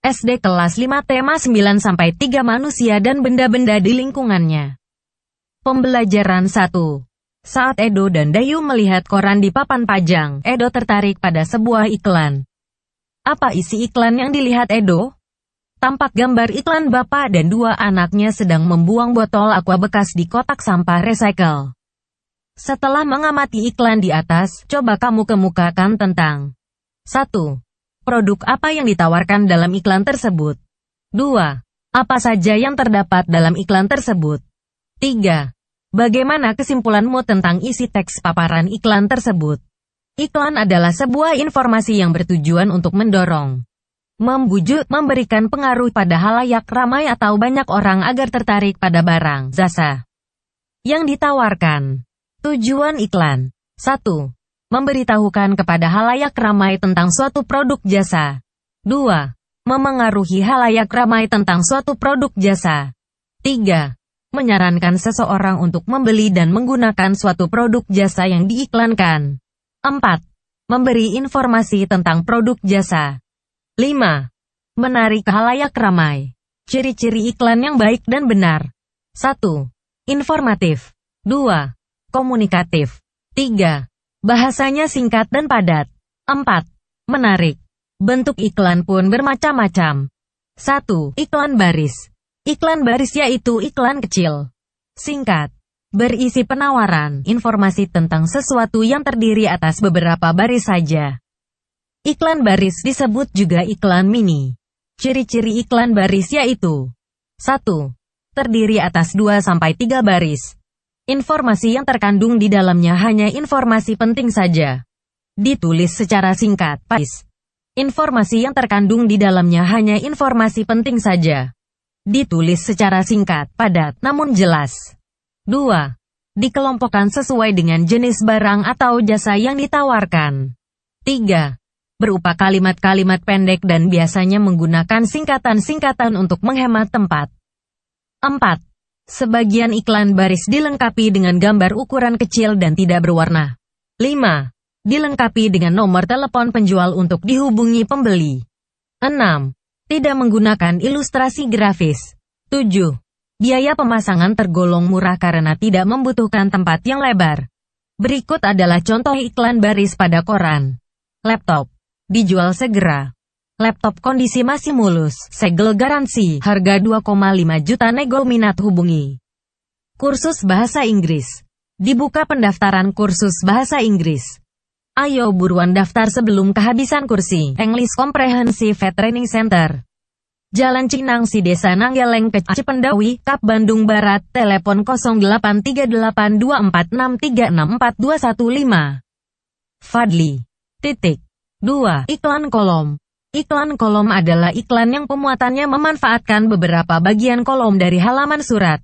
SD kelas 5 tema 9-3 Sampai manusia dan benda-benda di lingkungannya. Pembelajaran 1 Saat Edo dan Dayu melihat koran di papan pajang, Edo tertarik pada sebuah iklan. Apa isi iklan yang dilihat Edo? Tampak gambar iklan bapak dan dua anaknya sedang membuang botol aqua bekas di kotak sampah recycle. Setelah mengamati iklan di atas, coba kamu kemukakan tentang 1. Produk apa yang ditawarkan dalam iklan tersebut? 2. Apa saja yang terdapat dalam iklan tersebut? 3. Bagaimana kesimpulanmu tentang isi teks paparan iklan tersebut? Iklan adalah sebuah informasi yang bertujuan untuk mendorong, membujuk, memberikan pengaruh pada halayak ramai atau banyak orang agar tertarik pada barang, jasa yang ditawarkan. Tujuan iklan 1. Memberitahukan kepada halayak ramai tentang suatu produk jasa. 2. Memengaruhi halayak ramai tentang suatu produk jasa. 3. Menyarankan seseorang untuk membeli dan menggunakan suatu produk jasa yang diiklankan. 4. Memberi informasi tentang produk jasa. 5. Menarik halayak ramai. Ciri-ciri iklan yang baik dan benar. 1. Informatif. 2. Komunikatif. 3. Bahasanya singkat dan padat. 4. Menarik. Bentuk iklan pun bermacam-macam. 1. Iklan baris. Iklan baris yaitu iklan kecil. Singkat. Berisi penawaran, informasi tentang sesuatu yang terdiri atas beberapa baris saja. Iklan baris disebut juga iklan mini. Ciri-ciri iklan baris yaitu 1. Terdiri atas 2-3 baris. Informasi yang terkandung di dalamnya hanya informasi penting saja. Ditulis secara singkat, PAIS. Informasi yang terkandung di dalamnya hanya informasi penting saja. Ditulis secara singkat, padat, namun jelas. 2. Dikelompokkan sesuai dengan jenis barang atau jasa yang ditawarkan. 3. Berupa kalimat-kalimat pendek dan biasanya menggunakan singkatan-singkatan untuk menghemat tempat. 4 Sebagian iklan baris dilengkapi dengan gambar ukuran kecil dan tidak berwarna. 5. Dilengkapi dengan nomor telepon penjual untuk dihubungi pembeli. 6. Tidak menggunakan ilustrasi grafis. 7. Biaya pemasangan tergolong murah karena tidak membutuhkan tempat yang lebar. Berikut adalah contoh iklan baris pada koran. Laptop. Dijual segera. Laptop kondisi masih mulus, segel garansi, harga 2,5 juta nego minat hubungi. Kursus Bahasa Inggris. Dibuka pendaftaran kursus Bahasa Inggris. Ayo buruan daftar sebelum kehabisan kursi. English Comprehensive Training Center. Jalan Cinang si Desa Nanggeleng ke Cipendawi, Kap Bandung Barat, telepon 0838246364215. Fadli. Titik. 2. Iklan kolom. Iklan kolom adalah iklan yang pemuatannya memanfaatkan beberapa bagian kolom dari halaman surat.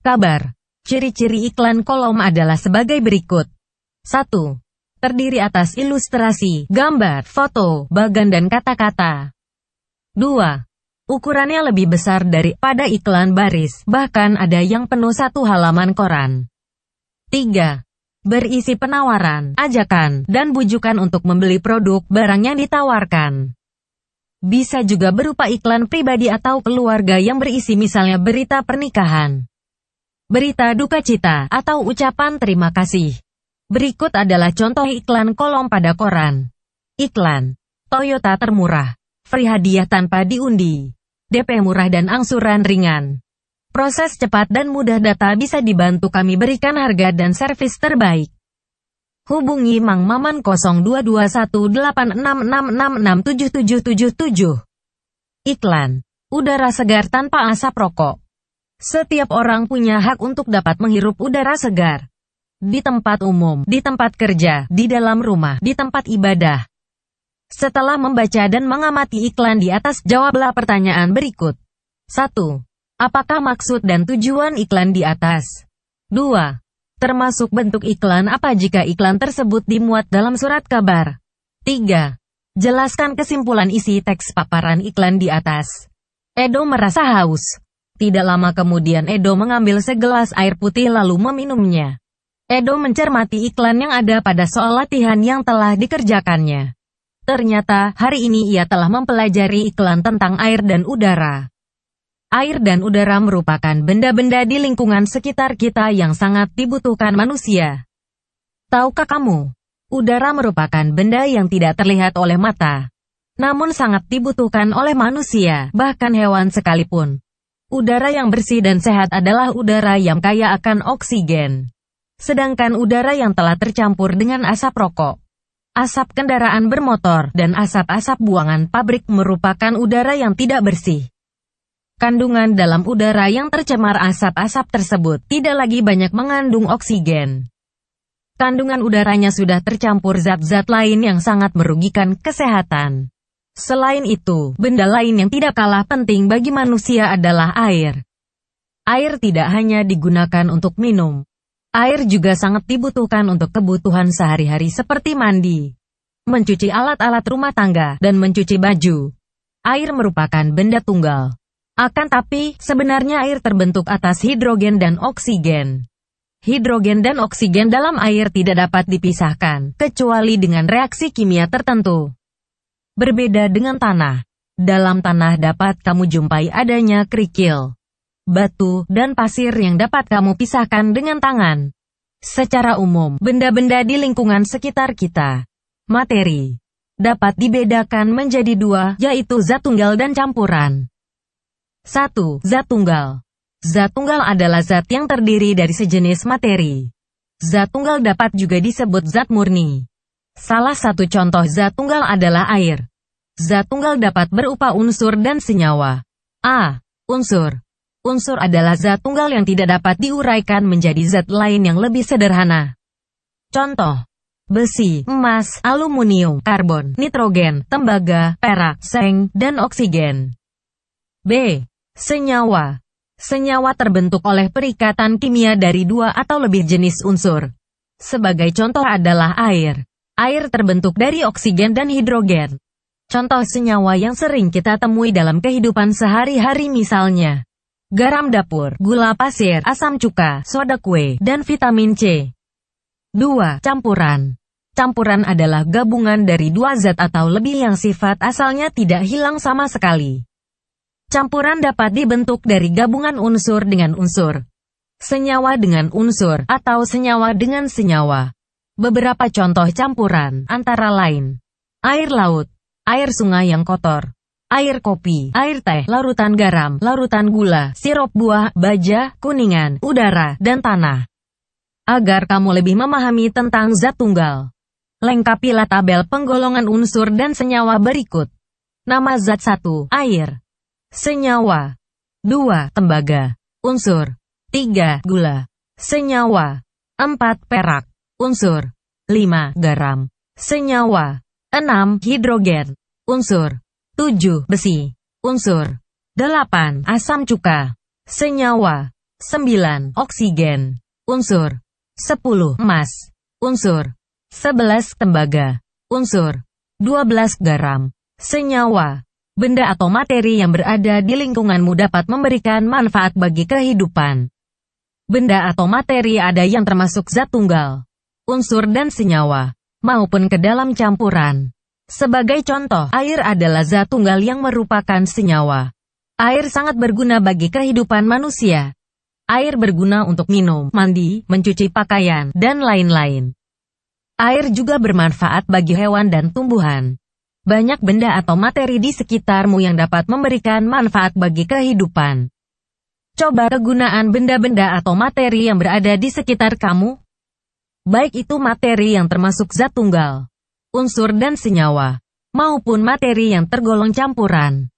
Kabar. Ciri-ciri iklan kolom adalah sebagai berikut. 1. Terdiri atas ilustrasi, gambar, foto, bagan dan kata-kata. 2. Ukurannya lebih besar daripada iklan baris, bahkan ada yang penuh satu halaman koran. 3 berisi penawaran, ajakan, dan bujukan untuk membeli produk barang yang ditawarkan. Bisa juga berupa iklan pribadi atau keluarga yang berisi misalnya berita pernikahan, berita duka cita, atau ucapan terima kasih. Berikut adalah contoh iklan kolom pada koran. Iklan Toyota termurah, free hadiah tanpa diundi, DP murah dan angsuran ringan. Proses cepat dan mudah data bisa dibantu kami berikan harga dan servis terbaik. Hubungi Mang Maman 02218666667777. Iklan. Udara segar tanpa asap rokok. Setiap orang punya hak untuk dapat menghirup udara segar. Di tempat umum, di tempat kerja, di dalam rumah, di tempat ibadah. Setelah membaca dan mengamati iklan di atas, jawablah pertanyaan berikut. 1. Apakah maksud dan tujuan iklan di atas? 2. Termasuk bentuk iklan apa jika iklan tersebut dimuat dalam surat kabar? 3. Jelaskan kesimpulan isi teks paparan iklan di atas. Edo merasa haus. Tidak lama kemudian Edo mengambil segelas air putih lalu meminumnya. Edo mencermati iklan yang ada pada soal latihan yang telah dikerjakannya. Ternyata, hari ini ia telah mempelajari iklan tentang air dan udara air dan udara merupakan benda-benda di lingkungan sekitar kita yang sangat dibutuhkan manusia. Tahukah kamu, udara merupakan benda yang tidak terlihat oleh mata, namun sangat dibutuhkan oleh manusia, bahkan hewan sekalipun. Udara yang bersih dan sehat adalah udara yang kaya akan oksigen. Sedangkan udara yang telah tercampur dengan asap rokok, asap kendaraan bermotor, dan asap-asap buangan pabrik merupakan udara yang tidak bersih. Kandungan dalam udara yang tercemar asap-asap tersebut tidak lagi banyak mengandung oksigen. Kandungan udaranya sudah tercampur zat-zat lain yang sangat merugikan kesehatan. Selain itu, benda lain yang tidak kalah penting bagi manusia adalah air. Air tidak hanya digunakan untuk minum. Air juga sangat dibutuhkan untuk kebutuhan sehari-hari seperti mandi, mencuci alat-alat rumah tangga, dan mencuci baju. Air merupakan benda tunggal akan tapi, sebenarnya air terbentuk atas hidrogen dan oksigen. Hidrogen dan oksigen dalam air tidak dapat dipisahkan, kecuali dengan reaksi kimia tertentu. Berbeda dengan tanah. Dalam tanah dapat kamu jumpai adanya kerikil, batu, dan pasir yang dapat kamu pisahkan dengan tangan. Secara umum, benda-benda di lingkungan sekitar kita, materi, dapat dibedakan menjadi dua, yaitu zat tunggal dan campuran. 1. Zat tunggal Zat tunggal adalah zat yang terdiri dari sejenis materi. Zat tunggal dapat juga disebut zat murni. Salah satu contoh zat tunggal adalah air. Zat tunggal dapat berupa unsur dan senyawa. A. Unsur Unsur adalah zat tunggal yang tidak dapat diuraikan menjadi zat lain yang lebih sederhana. Contoh Besi, emas, aluminium, karbon, nitrogen, tembaga, perak, seng, dan oksigen. B. Senyawa Senyawa terbentuk oleh perikatan kimia dari dua atau lebih jenis unsur. Sebagai contoh adalah air. Air terbentuk dari oksigen dan hidrogen. Contoh senyawa yang sering kita temui dalam kehidupan sehari-hari misalnya garam dapur, gula pasir, asam cuka, soda kue, dan vitamin C. 2. Campuran Campuran adalah gabungan dari dua zat atau lebih yang sifat asalnya tidak hilang sama sekali. Campuran dapat dibentuk dari gabungan unsur dengan unsur, senyawa dengan unsur, atau senyawa dengan senyawa. Beberapa contoh campuran antara lain air laut, air sungai yang kotor, air kopi, air teh, larutan garam, larutan gula, sirup buah, baja, kuningan, udara, dan tanah. Agar kamu lebih memahami tentang zat tunggal, lengkapilah tabel penggolongan unsur dan senyawa berikut. Nama zat 1, air senyawa. 2. Tembaga, unsur. 3. Gula, senyawa. 4. Perak, unsur. 5. Garam, senyawa. 6. Hidrogen, unsur. 7. Besi, unsur. 8. Asam cuka, senyawa. 9. Oksigen, unsur. 10. Emas, unsur. 11. Tembaga, unsur. 12. Garam, senyawa benda atau materi yang berada di lingkunganmu dapat memberikan manfaat bagi kehidupan. Benda atau materi ada yang termasuk zat tunggal, unsur dan senyawa, maupun ke dalam campuran. Sebagai contoh, air adalah zat tunggal yang merupakan senyawa. Air sangat berguna bagi kehidupan manusia. Air berguna untuk minum, mandi, mencuci pakaian, dan lain-lain. Air juga bermanfaat bagi hewan dan tumbuhan. Banyak benda atau materi di sekitarmu yang dapat memberikan manfaat bagi kehidupan. Coba kegunaan benda-benda atau materi yang berada di sekitar kamu, baik itu materi yang termasuk zat tunggal, unsur dan senyawa, maupun materi yang tergolong campuran.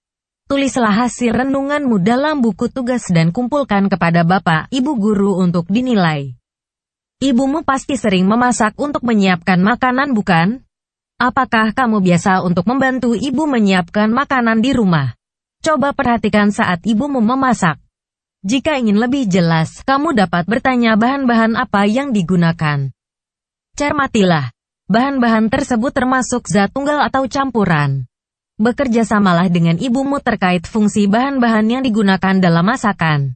Tulislah hasil renunganmu dalam buku tugas dan kumpulkan kepada Bapak, Ibu Guru untuk dinilai. Ibumu pasti sering memasak untuk menyiapkan makanan bukan? Apakah kamu biasa untuk membantu ibu menyiapkan makanan di rumah? Coba perhatikan saat ibumu memasak. Jika ingin lebih jelas, kamu dapat bertanya bahan-bahan apa yang digunakan. Cermatilah, bahan-bahan tersebut termasuk zat tunggal atau campuran. Bekerja samalah dengan ibumu terkait fungsi bahan-bahan yang digunakan dalam masakan.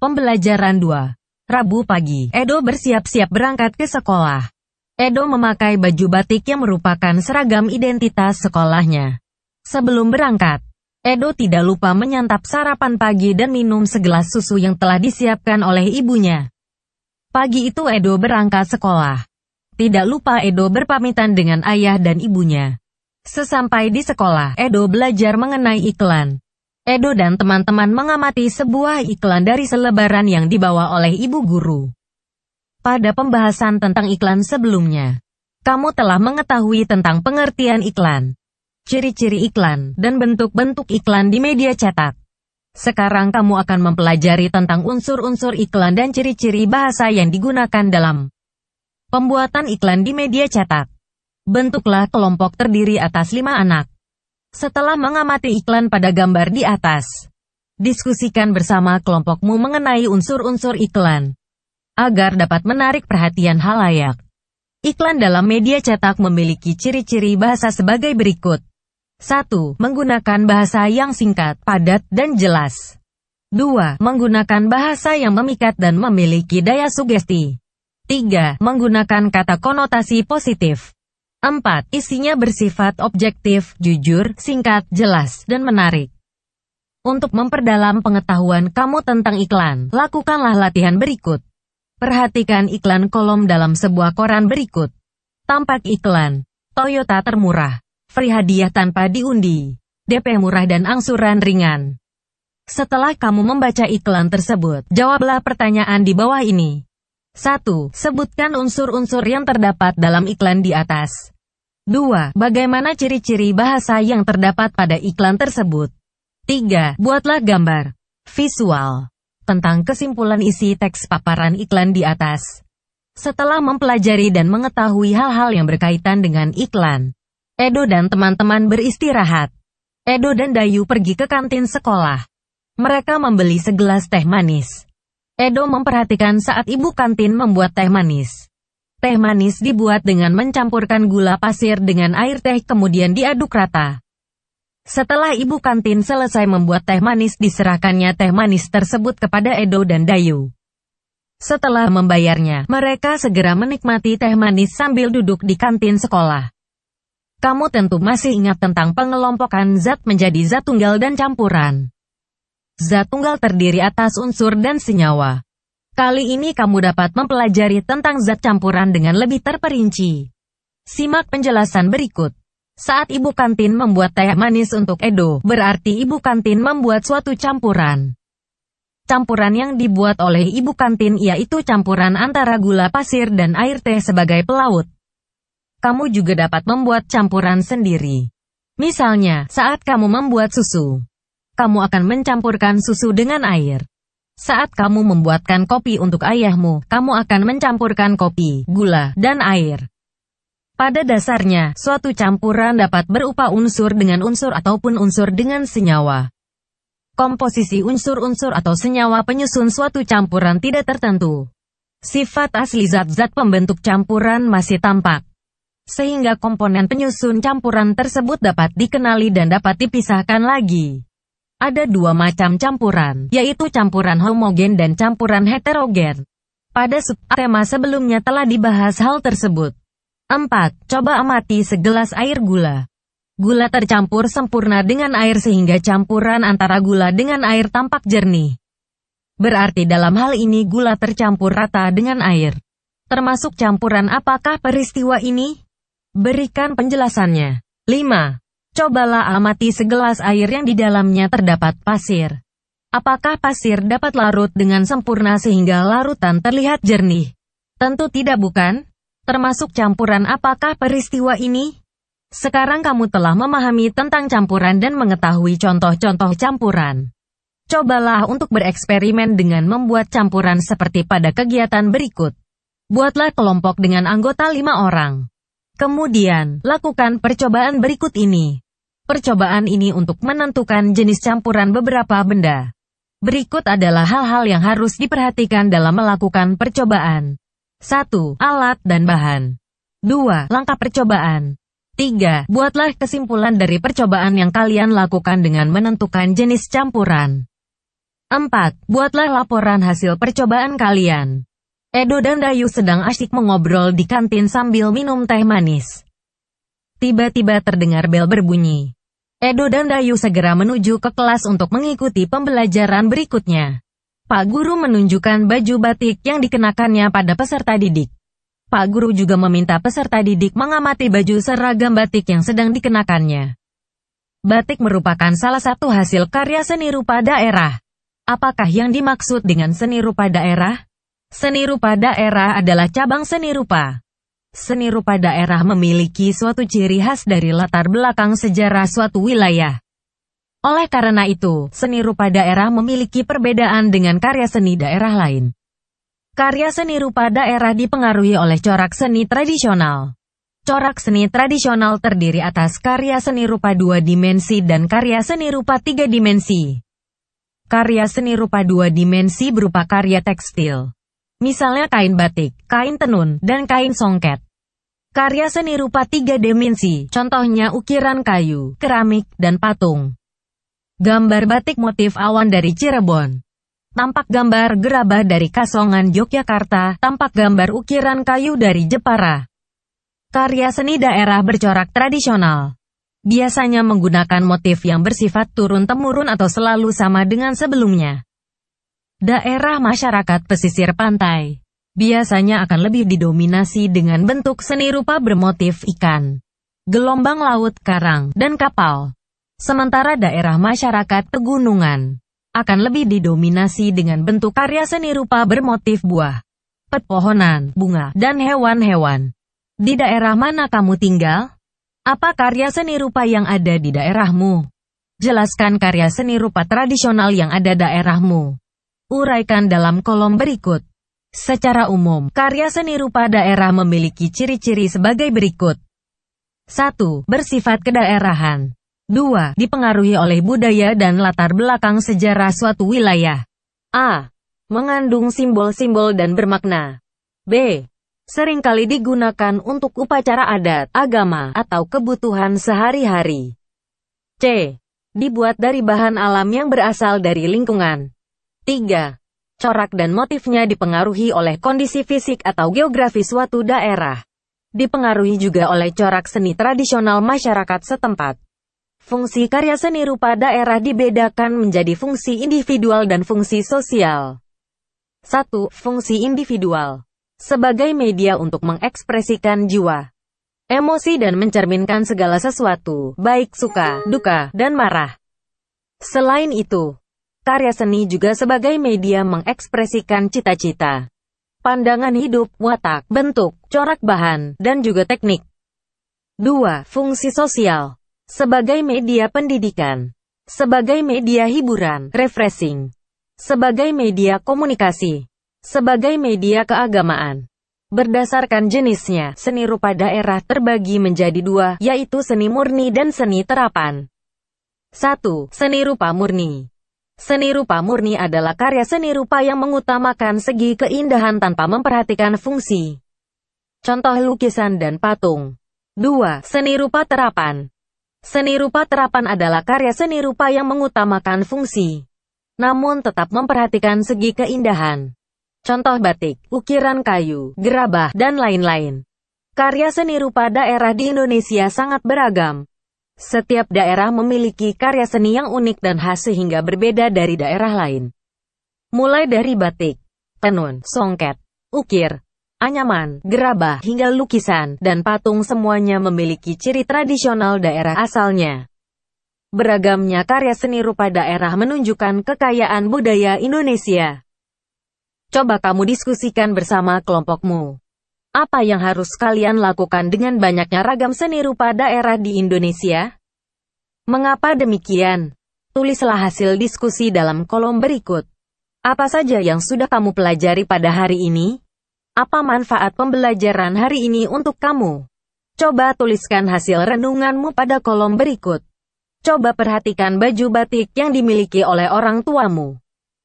Pembelajaran 2. Rabu pagi, Edo bersiap-siap berangkat ke sekolah. Edo memakai baju batik yang merupakan seragam identitas sekolahnya. Sebelum berangkat, Edo tidak lupa menyantap sarapan pagi dan minum segelas susu yang telah disiapkan oleh ibunya. Pagi itu Edo berangkat sekolah. Tidak lupa Edo berpamitan dengan ayah dan ibunya. Sesampai di sekolah, Edo belajar mengenai iklan. Edo dan teman-teman mengamati sebuah iklan dari selebaran yang dibawa oleh ibu guru. Pada pembahasan tentang iklan sebelumnya, kamu telah mengetahui tentang pengertian iklan, ciri-ciri iklan, dan bentuk-bentuk iklan di media cetak. Sekarang kamu akan mempelajari tentang unsur-unsur iklan dan ciri-ciri bahasa yang digunakan dalam pembuatan iklan di media cetak. Bentuklah kelompok terdiri atas lima anak. Setelah mengamati iklan pada gambar di atas, diskusikan bersama kelompokmu mengenai unsur-unsur iklan agar dapat menarik perhatian halayak. Iklan dalam media cetak memiliki ciri-ciri bahasa sebagai berikut. 1. Menggunakan bahasa yang singkat, padat, dan jelas. 2. Menggunakan bahasa yang memikat dan memiliki daya sugesti. 3. Menggunakan kata konotasi positif. 4. Isinya bersifat objektif, jujur, singkat, jelas, dan menarik. Untuk memperdalam pengetahuan kamu tentang iklan, lakukanlah latihan berikut. Perhatikan iklan kolom dalam sebuah koran berikut. Tampak iklan, Toyota termurah, free hadiah tanpa diundi, DP murah dan angsuran ringan. Setelah kamu membaca iklan tersebut, jawablah pertanyaan di bawah ini. 1. Sebutkan unsur-unsur yang terdapat dalam iklan di atas. 2. Bagaimana ciri-ciri bahasa yang terdapat pada iklan tersebut? 3. Buatlah gambar visual tentang kesimpulan isi teks paparan iklan di atas. Setelah mempelajari dan mengetahui hal-hal yang berkaitan dengan iklan, Edo dan teman-teman beristirahat. Edo dan Dayu pergi ke kantin sekolah. Mereka membeli segelas teh manis. Edo memperhatikan saat ibu kantin membuat teh manis. Teh manis dibuat dengan mencampurkan gula pasir dengan air teh kemudian diaduk rata. Setelah ibu kantin selesai membuat teh manis diserahkannya teh manis tersebut kepada Edo dan Dayu. Setelah membayarnya, mereka segera menikmati teh manis sambil duduk di kantin sekolah. Kamu tentu masih ingat tentang pengelompokan zat menjadi zat tunggal dan campuran. Zat tunggal terdiri atas unsur dan senyawa. Kali ini kamu dapat mempelajari tentang zat campuran dengan lebih terperinci. Simak penjelasan berikut. Saat ibu kantin membuat teh manis untuk Edo, berarti ibu kantin membuat suatu campuran. Campuran yang dibuat oleh ibu kantin yaitu campuran antara gula pasir dan air teh sebagai pelaut. Kamu juga dapat membuat campuran sendiri. Misalnya, saat kamu membuat susu, kamu akan mencampurkan susu dengan air. Saat kamu membuatkan kopi untuk ayahmu, kamu akan mencampurkan kopi, gula, dan air. Pada dasarnya, suatu campuran dapat berupa unsur dengan unsur ataupun unsur dengan senyawa. Komposisi unsur-unsur atau senyawa penyusun suatu campuran tidak tertentu. Sifat asli zat-zat pembentuk campuran masih tampak. Sehingga komponen penyusun campuran tersebut dapat dikenali dan dapat dipisahkan lagi. Ada dua macam campuran, yaitu campuran homogen dan campuran heterogen. Pada subtema sebelumnya telah dibahas hal tersebut. 4. Coba amati segelas air gula. Gula tercampur sempurna dengan air sehingga campuran antara gula dengan air tampak jernih. Berarti dalam hal ini gula tercampur rata dengan air. Termasuk campuran apakah peristiwa ini? Berikan penjelasannya. 5. Cobalah amati segelas air yang di dalamnya terdapat pasir. Apakah pasir dapat larut dengan sempurna sehingga larutan terlihat jernih? Tentu tidak bukan? termasuk campuran apakah peristiwa ini? Sekarang kamu telah memahami tentang campuran dan mengetahui contoh-contoh campuran. Cobalah untuk bereksperimen dengan membuat campuran seperti pada kegiatan berikut. Buatlah kelompok dengan anggota lima orang. Kemudian, lakukan percobaan berikut ini. Percobaan ini untuk menentukan jenis campuran beberapa benda. Berikut adalah hal-hal yang harus diperhatikan dalam melakukan percobaan. 1. Alat dan bahan. 2. Langkah percobaan. 3. Buatlah kesimpulan dari percobaan yang kalian lakukan dengan menentukan jenis campuran. 4. Buatlah laporan hasil percobaan kalian. Edo dan Dayu sedang asyik mengobrol di kantin sambil minum teh manis. Tiba-tiba terdengar bel berbunyi. Edo dan Dayu segera menuju ke kelas untuk mengikuti pembelajaran berikutnya. Pak Guru menunjukkan baju batik yang dikenakannya pada peserta didik. Pak Guru juga meminta peserta didik mengamati baju seragam batik yang sedang dikenakannya. Batik merupakan salah satu hasil karya seni rupa daerah. Apakah yang dimaksud dengan seni rupa daerah? Seni rupa daerah adalah cabang seni rupa. Seni rupa daerah memiliki suatu ciri khas dari latar belakang sejarah suatu wilayah. Oleh karena itu, seni rupa daerah memiliki perbedaan dengan karya seni daerah lain. Karya seni rupa daerah dipengaruhi oleh corak seni tradisional. Corak seni tradisional terdiri atas karya seni rupa dua dimensi dan karya seni rupa tiga dimensi. Karya seni rupa dua dimensi berupa karya tekstil. Misalnya kain batik, kain tenun, dan kain songket. Karya seni rupa tiga dimensi, contohnya ukiran kayu, keramik, dan patung. Gambar batik motif awan dari Cirebon. Tampak gambar gerabah dari Kasongan Yogyakarta, tampak gambar ukiran kayu dari Jepara. Karya seni daerah bercorak tradisional. Biasanya menggunakan motif yang bersifat turun-temurun atau selalu sama dengan sebelumnya. Daerah masyarakat pesisir pantai biasanya akan lebih didominasi dengan bentuk seni rupa bermotif ikan, gelombang laut karang, dan kapal. Sementara daerah masyarakat pegunungan akan lebih didominasi dengan bentuk karya seni rupa bermotif buah, pepohonan, bunga, dan hewan-hewan. Di daerah mana kamu tinggal? Apa karya seni rupa yang ada di daerahmu? Jelaskan karya seni rupa tradisional yang ada daerahmu. Uraikan dalam kolom berikut. Secara umum, karya seni rupa daerah memiliki ciri-ciri sebagai berikut. 1. Bersifat kedaerahan. 2. Dipengaruhi oleh budaya dan latar belakang sejarah suatu wilayah. A. Mengandung simbol-simbol dan bermakna. B. Seringkali digunakan untuk upacara adat, agama, atau kebutuhan sehari-hari. C. Dibuat dari bahan alam yang berasal dari lingkungan. 3. Corak dan motifnya dipengaruhi oleh kondisi fisik atau geografi suatu daerah. Dipengaruhi juga oleh corak seni tradisional masyarakat setempat. Fungsi karya seni rupa daerah dibedakan menjadi fungsi individual dan fungsi sosial. 1. Fungsi individual Sebagai media untuk mengekspresikan jiwa, emosi dan mencerminkan segala sesuatu, baik suka, duka, dan marah. Selain itu, karya seni juga sebagai media mengekspresikan cita-cita, pandangan hidup, watak, bentuk, corak bahan, dan juga teknik. 2. Fungsi sosial sebagai media pendidikan. Sebagai media hiburan, refreshing. Sebagai media komunikasi. Sebagai media keagamaan. Berdasarkan jenisnya, seni rupa daerah terbagi menjadi dua, yaitu seni murni dan seni terapan. 1. Seni rupa murni Seni rupa murni adalah karya seni rupa yang mengutamakan segi keindahan tanpa memperhatikan fungsi. Contoh lukisan dan patung. 2. Seni rupa terapan. Seni rupa terapan adalah karya seni rupa yang mengutamakan fungsi, namun tetap memperhatikan segi keindahan. Contoh batik, ukiran kayu, gerabah, dan lain-lain. Karya seni rupa daerah di Indonesia sangat beragam. Setiap daerah memiliki karya seni yang unik dan khas sehingga berbeda dari daerah lain. Mulai dari batik, tenun, songket, ukir, anyaman, gerabah, hingga lukisan, dan patung semuanya memiliki ciri tradisional daerah asalnya. Beragamnya karya seni rupa daerah menunjukkan kekayaan budaya Indonesia. Coba kamu diskusikan bersama kelompokmu. Apa yang harus kalian lakukan dengan banyaknya ragam seni rupa daerah di Indonesia? Mengapa demikian? Tulislah hasil diskusi dalam kolom berikut. Apa saja yang sudah kamu pelajari pada hari ini? Apa manfaat pembelajaran hari ini untuk kamu? Coba tuliskan hasil renunganmu pada kolom berikut. Coba perhatikan baju batik yang dimiliki oleh orang tuamu.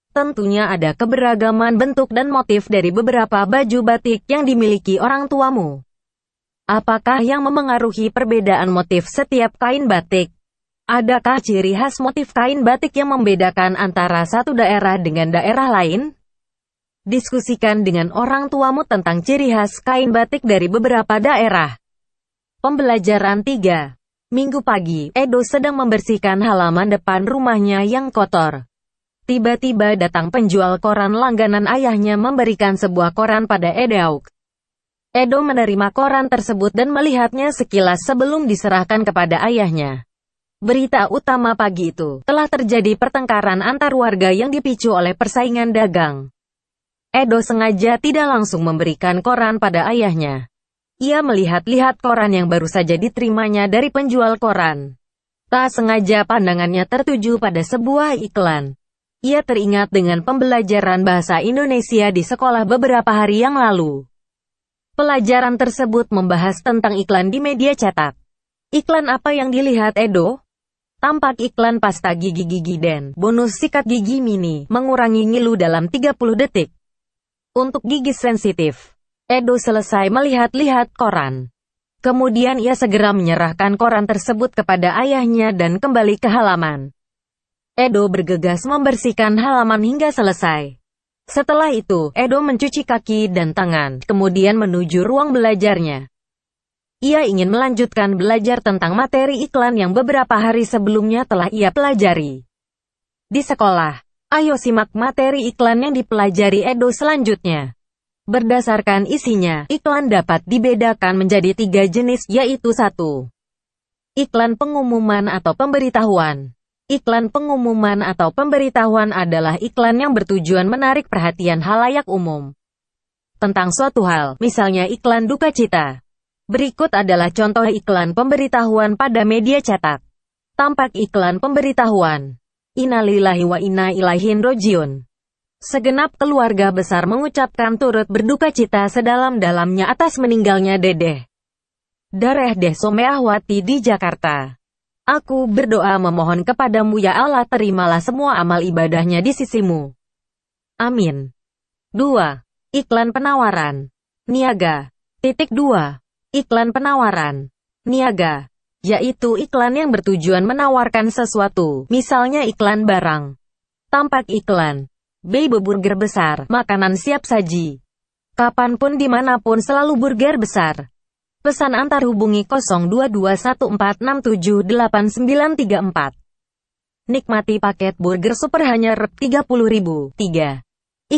Tentunya ada keberagaman bentuk dan motif dari beberapa baju batik yang dimiliki orang tuamu. Apakah yang memengaruhi perbedaan motif setiap kain batik? Adakah ciri khas motif kain batik yang membedakan antara satu daerah dengan daerah lain? Diskusikan dengan orang tuamu tentang ciri khas kain batik dari beberapa daerah. Pembelajaran 3 Minggu pagi, Edo sedang membersihkan halaman depan rumahnya yang kotor. Tiba-tiba datang penjual koran langganan ayahnya memberikan sebuah koran pada Edauk. Edo menerima koran tersebut dan melihatnya sekilas sebelum diserahkan kepada ayahnya. Berita utama pagi itu, telah terjadi pertengkaran antar warga yang dipicu oleh persaingan dagang. Edo sengaja tidak langsung memberikan koran pada ayahnya. Ia melihat-lihat koran yang baru saja diterimanya dari penjual koran. Tak sengaja pandangannya tertuju pada sebuah iklan. Ia teringat dengan pembelajaran bahasa Indonesia di sekolah beberapa hari yang lalu. Pelajaran tersebut membahas tentang iklan di media cetak. Iklan apa yang dilihat Edo? Tampak iklan pasta gigi-gigi dan bonus sikat gigi mini mengurangi ngilu dalam 30 detik. Untuk gigi sensitif, Edo selesai melihat-lihat koran. Kemudian ia segera menyerahkan koran tersebut kepada ayahnya dan kembali ke halaman. Edo bergegas membersihkan halaman hingga selesai. Setelah itu, Edo mencuci kaki dan tangan, kemudian menuju ruang belajarnya. Ia ingin melanjutkan belajar tentang materi iklan yang beberapa hari sebelumnya telah ia pelajari. Di sekolah, Ayo simak materi iklan yang dipelajari Edo selanjutnya. Berdasarkan isinya, iklan dapat dibedakan menjadi tiga jenis yaitu satu, Iklan pengumuman atau pemberitahuan Iklan pengumuman atau pemberitahuan adalah iklan yang bertujuan menarik perhatian halayak umum tentang suatu hal, misalnya iklan duka cita. Berikut adalah contoh iklan pemberitahuan pada media cetak. Tampak iklan pemberitahuan. Innalillahi wa inna ilaihi rojiun. Segenap keluarga besar mengucapkan turut berduka cita sedalam-dalamnya atas meninggalnya Dedeh. Dareh Deh Someahwati di Jakarta. Aku berdoa memohon kepadamu ya Allah terimalah semua amal ibadahnya di sisimu. Amin. 2. Iklan penawaran. Niaga. Titik 2. Iklan penawaran. Niaga yaitu iklan yang bertujuan menawarkan sesuatu, misalnya iklan barang. Tampak iklan, Baby Burger besar, makanan siap saji. Kapanpun dimanapun selalu burger besar. Pesan antar hubungi 02214678934. Nikmati paket burger super hanya Rp 30.000. 3.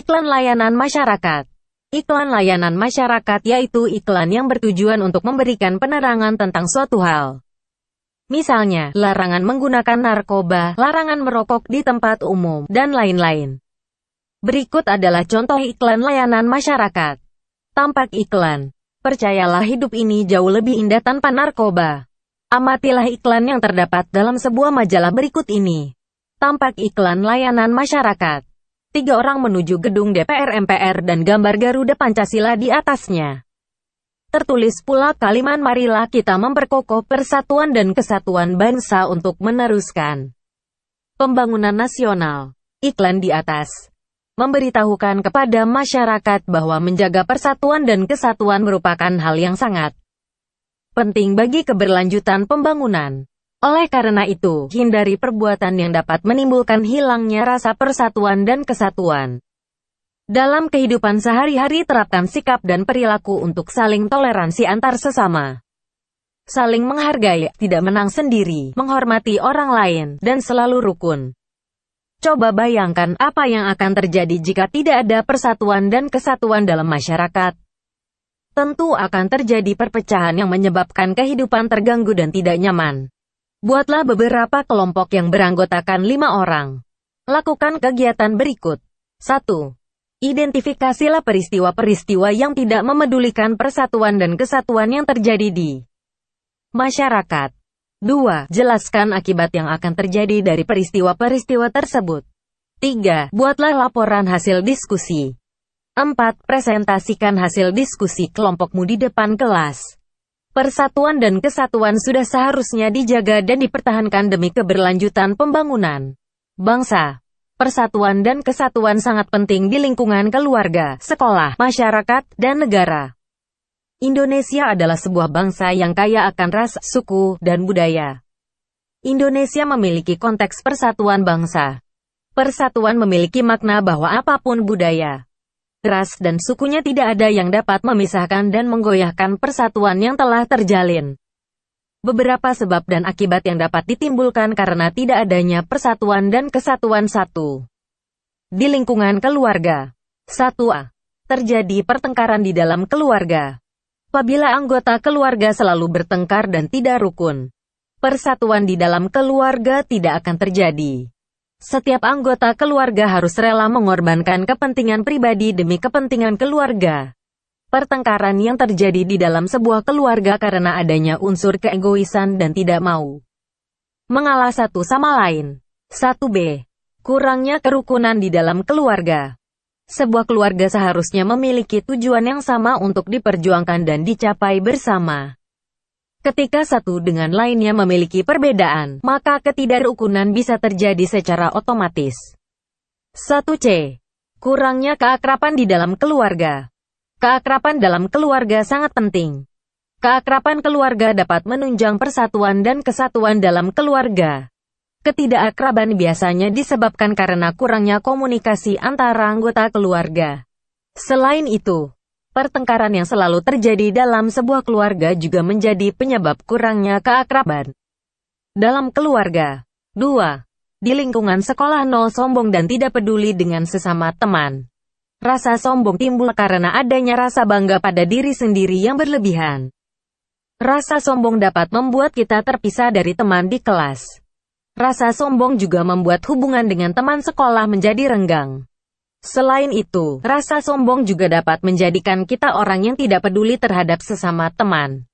Iklan layanan masyarakat. Iklan layanan masyarakat yaitu iklan yang bertujuan untuk memberikan penerangan tentang suatu hal. Misalnya, larangan menggunakan narkoba, larangan merokok di tempat umum, dan lain-lain. Berikut adalah contoh iklan layanan masyarakat. Tampak iklan. Percayalah hidup ini jauh lebih indah tanpa narkoba. Amatilah iklan yang terdapat dalam sebuah majalah berikut ini. Tampak iklan layanan masyarakat. Tiga orang menuju gedung DPR MPR dan gambar Garuda Pancasila di atasnya. Tertulis pula kalimat marilah kita memperkokoh persatuan dan kesatuan bangsa untuk meneruskan pembangunan nasional. Iklan di atas memberitahukan kepada masyarakat bahwa menjaga persatuan dan kesatuan merupakan hal yang sangat penting bagi keberlanjutan pembangunan. Oleh karena itu, hindari perbuatan yang dapat menimbulkan hilangnya rasa persatuan dan kesatuan. Dalam kehidupan sehari-hari terapkan sikap dan perilaku untuk saling toleransi antar sesama. Saling menghargai, tidak menang sendiri, menghormati orang lain, dan selalu rukun. Coba bayangkan apa yang akan terjadi jika tidak ada persatuan dan kesatuan dalam masyarakat. Tentu akan terjadi perpecahan yang menyebabkan kehidupan terganggu dan tidak nyaman. Buatlah beberapa kelompok yang beranggotakan lima orang. Lakukan kegiatan berikut. 1. Identifikasilah peristiwa-peristiwa yang tidak memedulikan persatuan dan kesatuan yang terjadi di masyarakat. 2. Jelaskan akibat yang akan terjadi dari peristiwa-peristiwa tersebut. 3. Buatlah laporan hasil diskusi. 4. Presentasikan hasil diskusi kelompokmu di depan kelas. Persatuan dan kesatuan sudah seharusnya dijaga dan dipertahankan demi keberlanjutan pembangunan bangsa persatuan dan kesatuan sangat penting di lingkungan keluarga, sekolah, masyarakat, dan negara. Indonesia adalah sebuah bangsa yang kaya akan ras, suku, dan budaya. Indonesia memiliki konteks persatuan bangsa. Persatuan memiliki makna bahwa apapun budaya, ras dan sukunya tidak ada yang dapat memisahkan dan menggoyahkan persatuan yang telah terjalin beberapa sebab dan akibat yang dapat ditimbulkan karena tidak adanya persatuan dan kesatuan satu. Di lingkungan keluarga, Satu, a Terjadi pertengkaran di dalam keluarga. Apabila anggota keluarga selalu bertengkar dan tidak rukun, persatuan di dalam keluarga tidak akan terjadi. Setiap anggota keluarga harus rela mengorbankan kepentingan pribadi demi kepentingan keluarga. Pertengkaran yang terjadi di dalam sebuah keluarga karena adanya unsur keegoisan dan tidak mau mengalah satu sama lain. 1b. Kurangnya kerukunan di dalam keluarga. Sebuah keluarga seharusnya memiliki tujuan yang sama untuk diperjuangkan dan dicapai bersama. Ketika satu dengan lainnya memiliki perbedaan, maka ketidakrukunan bisa terjadi secara otomatis. 1c. Kurangnya keakrapan di dalam keluarga. Keakrapan dalam keluarga sangat penting. Keakrapan keluarga dapat menunjang persatuan dan kesatuan dalam keluarga. Ketidakakraban biasanya disebabkan karena kurangnya komunikasi antara anggota keluarga. Selain itu, pertengkaran yang selalu terjadi dalam sebuah keluarga juga menjadi penyebab kurangnya keakraban. Dalam keluarga, 2. Di lingkungan sekolah nol sombong dan tidak peduli dengan sesama teman. Rasa sombong timbul karena adanya rasa bangga pada diri sendiri yang berlebihan. Rasa sombong dapat membuat kita terpisah dari teman di kelas. Rasa sombong juga membuat hubungan dengan teman sekolah menjadi renggang. Selain itu, rasa sombong juga dapat menjadikan kita orang yang tidak peduli terhadap sesama teman.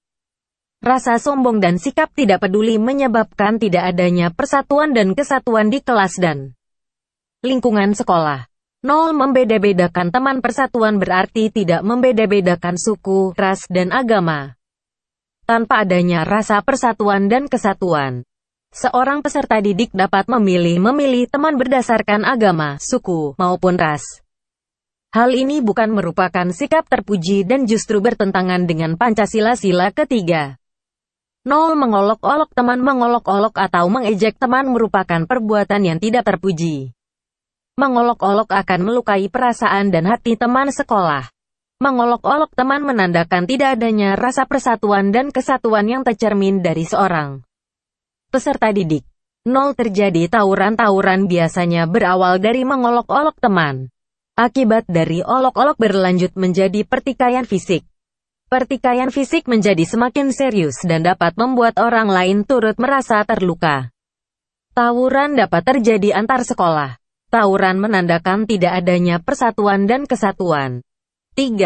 Rasa sombong dan sikap tidak peduli menyebabkan tidak adanya persatuan dan kesatuan di kelas dan lingkungan sekolah nol Membeda-bedakan teman persatuan berarti tidak membeda-bedakan suku, ras, dan agama. Tanpa adanya rasa persatuan dan kesatuan, seorang peserta didik dapat memilih-memilih teman berdasarkan agama, suku, maupun ras. Hal ini bukan merupakan sikap terpuji dan justru bertentangan dengan Pancasila sila ketiga. nol Mengolok-olok teman Mengolok-olok atau mengejek teman merupakan perbuatan yang tidak terpuji. Mengolok-olok akan melukai perasaan dan hati teman sekolah. Mengolok-olok teman menandakan tidak adanya rasa persatuan dan kesatuan yang tercermin dari seorang peserta didik. Nol terjadi tawuran-tawuran biasanya berawal dari mengolok-olok teman. Akibat dari olok-olok berlanjut menjadi pertikaian fisik. Pertikaian fisik menjadi semakin serius dan dapat membuat orang lain turut merasa terluka. Tawuran dapat terjadi antar sekolah. Tauran menandakan tidak adanya persatuan dan kesatuan. 3.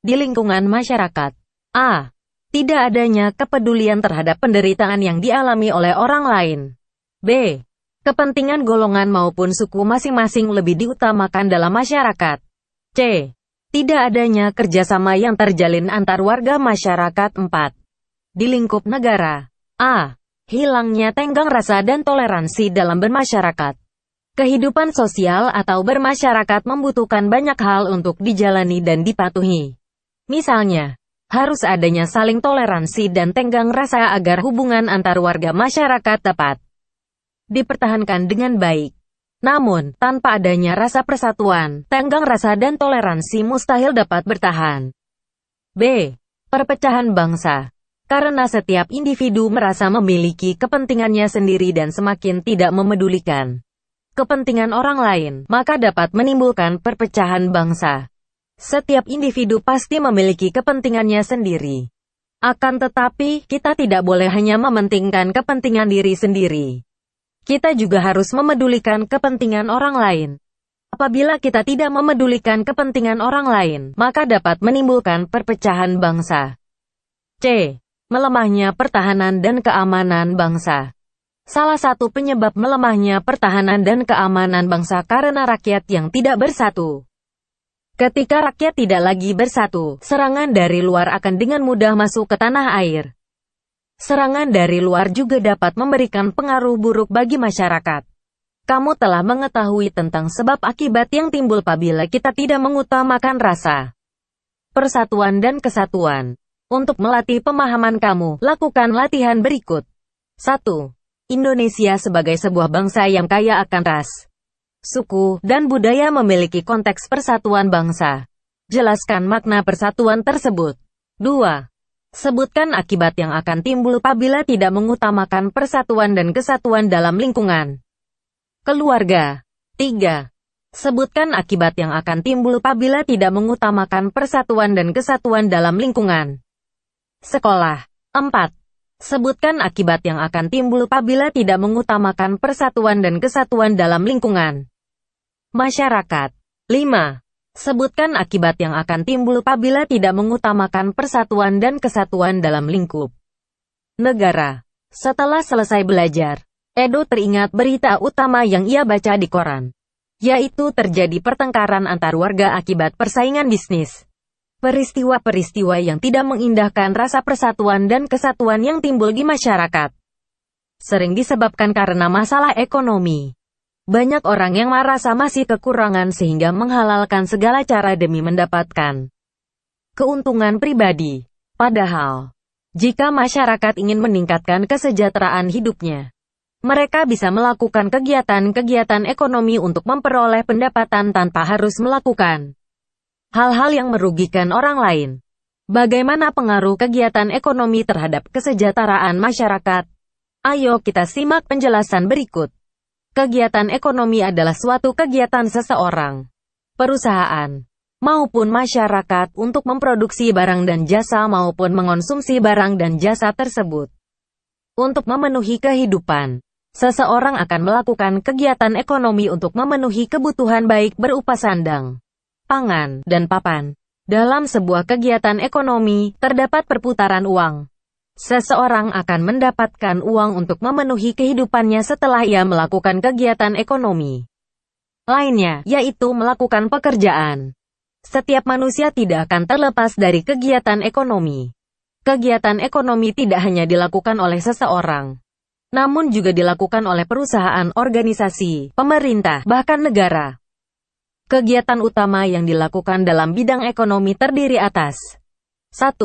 Di lingkungan masyarakat. A. Tidak adanya kepedulian terhadap penderitaan yang dialami oleh orang lain. B. Kepentingan golongan maupun suku masing-masing lebih diutamakan dalam masyarakat. C. Tidak adanya kerjasama yang terjalin antar warga masyarakat 4. Di lingkup negara. A. Hilangnya tenggang rasa dan toleransi dalam bermasyarakat. Kehidupan sosial atau bermasyarakat membutuhkan banyak hal untuk dijalani dan dipatuhi. Misalnya, harus adanya saling toleransi dan tenggang rasa agar hubungan antar warga masyarakat tepat dipertahankan dengan baik. Namun, tanpa adanya rasa persatuan, tenggang rasa dan toleransi mustahil dapat bertahan. B. Perpecahan bangsa karena setiap individu merasa memiliki kepentingannya sendiri dan semakin tidak memedulikan kepentingan orang lain, maka dapat menimbulkan perpecahan bangsa. Setiap individu pasti memiliki kepentingannya sendiri. Akan tetapi, kita tidak boleh hanya mementingkan kepentingan diri sendiri. Kita juga harus memedulikan kepentingan orang lain. Apabila kita tidak memedulikan kepentingan orang lain, maka dapat menimbulkan perpecahan bangsa. C. Melemahnya pertahanan dan keamanan bangsa salah satu penyebab melemahnya pertahanan dan keamanan bangsa karena rakyat yang tidak bersatu. Ketika rakyat tidak lagi bersatu, serangan dari luar akan dengan mudah masuk ke tanah air. Serangan dari luar juga dapat memberikan pengaruh buruk bagi masyarakat. Kamu telah mengetahui tentang sebab akibat yang timbul apabila kita tidak mengutamakan rasa, persatuan dan kesatuan. Untuk melatih pemahaman kamu, lakukan latihan berikut. 1. Indonesia sebagai sebuah bangsa yang kaya akan ras, suku, dan budaya memiliki konteks persatuan bangsa. Jelaskan makna persatuan tersebut. 2. Sebutkan akibat yang akan timbul apabila tidak mengutamakan persatuan dan kesatuan dalam lingkungan keluarga. 3. Sebutkan akibat yang akan timbul apabila tidak mengutamakan persatuan dan kesatuan dalam lingkungan sekolah. 4. Sebutkan akibat yang akan timbul apabila tidak mengutamakan persatuan dan kesatuan dalam lingkungan masyarakat. 5. Sebutkan akibat yang akan timbul apabila tidak mengutamakan persatuan dan kesatuan dalam lingkup negara. Setelah selesai belajar, Edo teringat berita utama yang ia baca di koran, yaitu terjadi pertengkaran antar warga akibat persaingan bisnis peristiwa-peristiwa yang tidak mengindahkan rasa persatuan dan kesatuan yang timbul di masyarakat. Sering disebabkan karena masalah ekonomi. Banyak orang yang merasa masih kekurangan sehingga menghalalkan segala cara demi mendapatkan keuntungan pribadi. Padahal, jika masyarakat ingin meningkatkan kesejahteraan hidupnya, mereka bisa melakukan kegiatan-kegiatan ekonomi untuk memperoleh pendapatan tanpa harus melakukan hal-hal yang merugikan orang lain. Bagaimana pengaruh kegiatan ekonomi terhadap kesejahteraan masyarakat? Ayo kita simak penjelasan berikut. Kegiatan ekonomi adalah suatu kegiatan seseorang, perusahaan, maupun masyarakat untuk memproduksi barang dan jasa maupun mengonsumsi barang dan jasa tersebut. Untuk memenuhi kehidupan, seseorang akan melakukan kegiatan ekonomi untuk memenuhi kebutuhan baik berupa sandang, pangan, dan papan. Dalam sebuah kegiatan ekonomi, terdapat perputaran uang. Seseorang akan mendapatkan uang untuk memenuhi kehidupannya setelah ia melakukan kegiatan ekonomi lainnya, yaitu melakukan pekerjaan. Setiap manusia tidak akan terlepas dari kegiatan ekonomi. Kegiatan ekonomi tidak hanya dilakukan oleh seseorang, namun juga dilakukan oleh perusahaan, organisasi, pemerintah, bahkan negara. Kegiatan utama yang dilakukan dalam bidang ekonomi terdiri atas 1.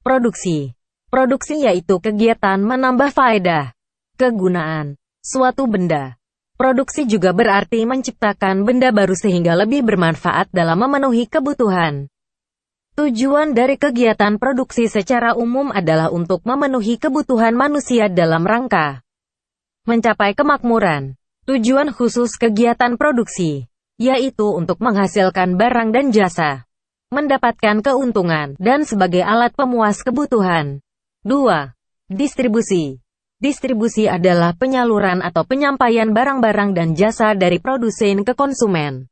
Produksi Produksi yaitu kegiatan menambah faedah, kegunaan, suatu benda. Produksi juga berarti menciptakan benda baru sehingga lebih bermanfaat dalam memenuhi kebutuhan. Tujuan dari kegiatan produksi secara umum adalah untuk memenuhi kebutuhan manusia dalam rangka mencapai kemakmuran. Tujuan khusus kegiatan produksi yaitu untuk menghasilkan barang dan jasa, mendapatkan keuntungan, dan sebagai alat pemuas kebutuhan. 2. Distribusi Distribusi adalah penyaluran atau penyampaian barang-barang dan jasa dari produsen ke konsumen.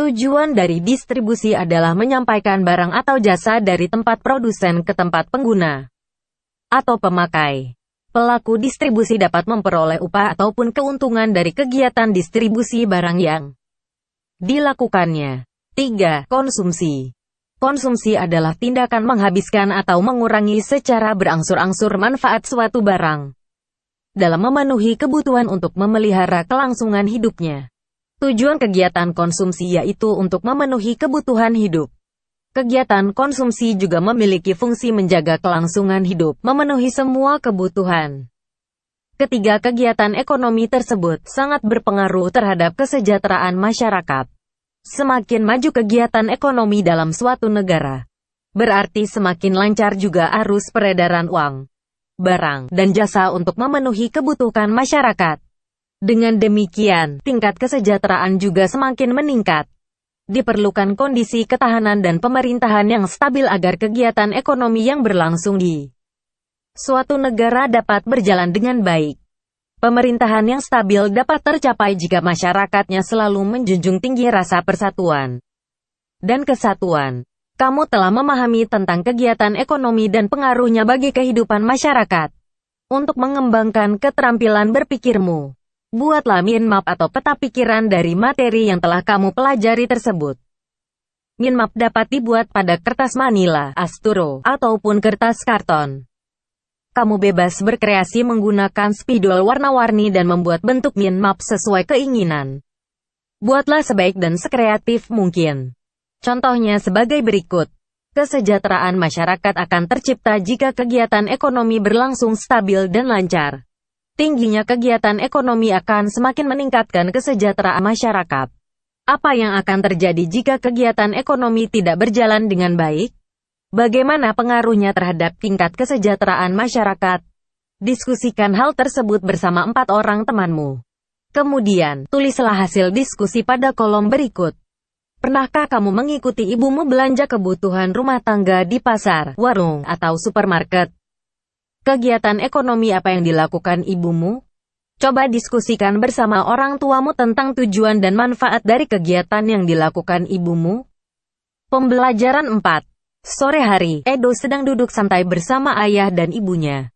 Tujuan dari distribusi adalah menyampaikan barang atau jasa dari tempat produsen ke tempat pengguna atau pemakai. Pelaku distribusi dapat memperoleh upah ataupun keuntungan dari kegiatan distribusi barang yang dilakukannya. 3. Konsumsi Konsumsi adalah tindakan menghabiskan atau mengurangi secara berangsur-angsur manfaat suatu barang dalam memenuhi kebutuhan untuk memelihara kelangsungan hidupnya. Tujuan kegiatan konsumsi yaitu untuk memenuhi kebutuhan hidup. Kegiatan konsumsi juga memiliki fungsi menjaga kelangsungan hidup, memenuhi semua kebutuhan. Ketiga kegiatan ekonomi tersebut sangat berpengaruh terhadap kesejahteraan masyarakat. Semakin maju kegiatan ekonomi dalam suatu negara, berarti semakin lancar juga arus peredaran uang, barang, dan jasa untuk memenuhi kebutuhan masyarakat. Dengan demikian, tingkat kesejahteraan juga semakin meningkat diperlukan kondisi ketahanan dan pemerintahan yang stabil agar kegiatan ekonomi yang berlangsung di suatu negara dapat berjalan dengan baik. Pemerintahan yang stabil dapat tercapai jika masyarakatnya selalu menjunjung tinggi rasa persatuan dan kesatuan. Kamu telah memahami tentang kegiatan ekonomi dan pengaruhnya bagi kehidupan masyarakat. Untuk mengembangkan keterampilan berpikirmu, buatlah min map atau peta pikiran dari materi yang telah kamu pelajari tersebut. Min map dapat dibuat pada kertas manila, asturo, ataupun kertas karton. Kamu bebas berkreasi menggunakan spidol warna-warni dan membuat bentuk min map sesuai keinginan. Buatlah sebaik dan sekreatif mungkin. Contohnya sebagai berikut. Kesejahteraan masyarakat akan tercipta jika kegiatan ekonomi berlangsung stabil dan lancar. Tingginya kegiatan ekonomi akan semakin meningkatkan kesejahteraan masyarakat. Apa yang akan terjadi jika kegiatan ekonomi tidak berjalan dengan baik? Bagaimana pengaruhnya terhadap tingkat kesejahteraan masyarakat? Diskusikan hal tersebut bersama empat orang temanmu. Kemudian, tulislah hasil diskusi pada kolom berikut. Pernahkah kamu mengikuti ibumu belanja kebutuhan rumah tangga di pasar, warung, atau supermarket? Kegiatan ekonomi apa yang dilakukan ibumu? Coba diskusikan bersama orang tuamu tentang tujuan dan manfaat dari kegiatan yang dilakukan ibumu. Pembelajaran 4. Sore hari, Edo sedang duduk santai bersama ayah dan ibunya.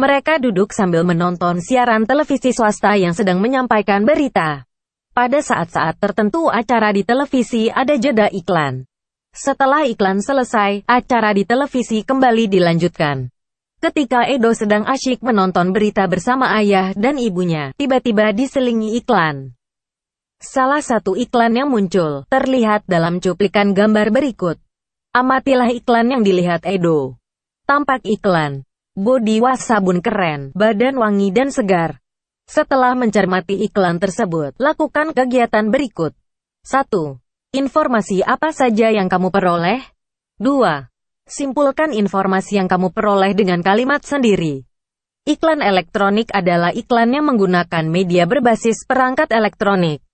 Mereka duduk sambil menonton siaran televisi swasta yang sedang menyampaikan berita. Pada saat-saat tertentu acara di televisi ada jeda iklan. Setelah iklan selesai, acara di televisi kembali dilanjutkan. Ketika Edo sedang asyik menonton berita bersama ayah dan ibunya, tiba-tiba diselingi iklan. Salah satu iklan yang muncul, terlihat dalam cuplikan gambar berikut. Amatilah iklan yang dilihat Edo. Tampak iklan. Body wash sabun keren, badan wangi dan segar. Setelah mencermati iklan tersebut, lakukan kegiatan berikut. 1. Informasi apa saja yang kamu peroleh? 2. Simpulkan informasi yang kamu peroleh dengan kalimat sendiri. Iklan elektronik adalah iklan yang menggunakan media berbasis perangkat elektronik.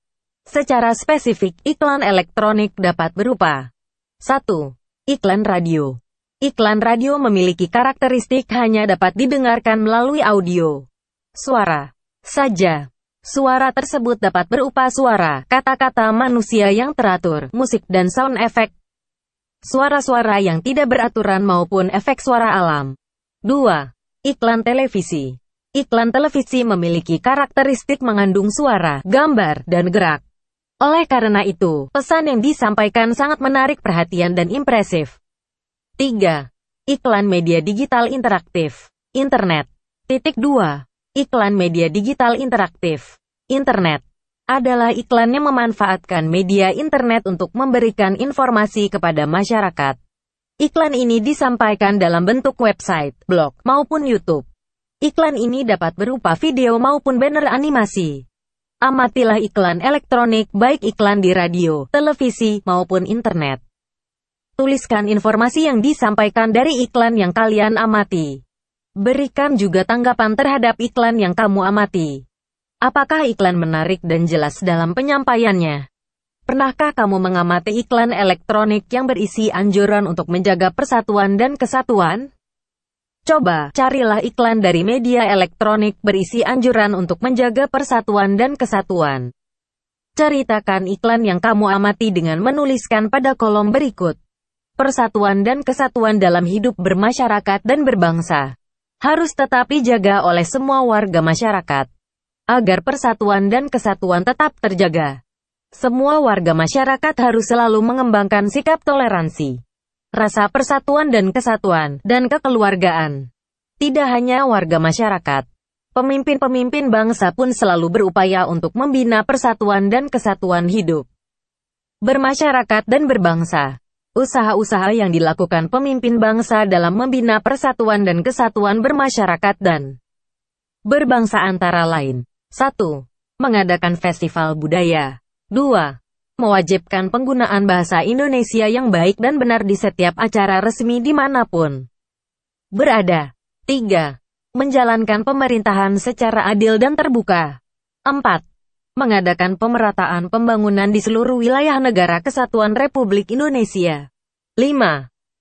Secara spesifik, iklan elektronik dapat berupa 1. Iklan radio. Iklan radio memiliki karakteristik hanya dapat didengarkan melalui audio. Suara saja. Suara tersebut dapat berupa suara, kata-kata manusia yang teratur, musik dan sound effect. Suara-suara yang tidak beraturan maupun efek suara alam. 2. Iklan televisi. Iklan televisi memiliki karakteristik mengandung suara, gambar, dan gerak. Oleh karena itu, pesan yang disampaikan sangat menarik perhatian dan impresif. 3. Iklan media digital interaktif. Internet. Titik 2. Iklan media digital interaktif. Internet adalah iklan yang memanfaatkan media internet untuk memberikan informasi kepada masyarakat. Iklan ini disampaikan dalam bentuk website, blog, maupun YouTube. Iklan ini dapat berupa video maupun banner animasi. Amatilah iklan elektronik baik iklan di radio, televisi, maupun internet. Tuliskan informasi yang disampaikan dari iklan yang kalian amati. Berikan juga tanggapan terhadap iklan yang kamu amati. Apakah iklan menarik dan jelas dalam penyampaiannya? Pernahkah kamu mengamati iklan elektronik yang berisi anjuran untuk menjaga persatuan dan kesatuan? Coba, carilah iklan dari media elektronik berisi anjuran untuk menjaga persatuan dan kesatuan. Ceritakan iklan yang kamu amati dengan menuliskan pada kolom berikut. Persatuan dan kesatuan dalam hidup bermasyarakat dan berbangsa. Harus tetap dijaga oleh semua warga masyarakat. Agar persatuan dan kesatuan tetap terjaga. Semua warga masyarakat harus selalu mengembangkan sikap toleransi rasa persatuan dan kesatuan, dan kekeluargaan. Tidak hanya warga masyarakat, pemimpin-pemimpin bangsa pun selalu berupaya untuk membina persatuan dan kesatuan hidup. Bermasyarakat dan berbangsa. Usaha-usaha yang dilakukan pemimpin bangsa dalam membina persatuan dan kesatuan bermasyarakat dan berbangsa antara lain. 1. Mengadakan festival budaya. 2 mewajibkan penggunaan bahasa Indonesia yang baik dan benar di setiap acara resmi dimanapun berada. 3. Menjalankan pemerintahan secara adil dan terbuka. 4. Mengadakan pemerataan pembangunan di seluruh wilayah negara kesatuan Republik Indonesia. 5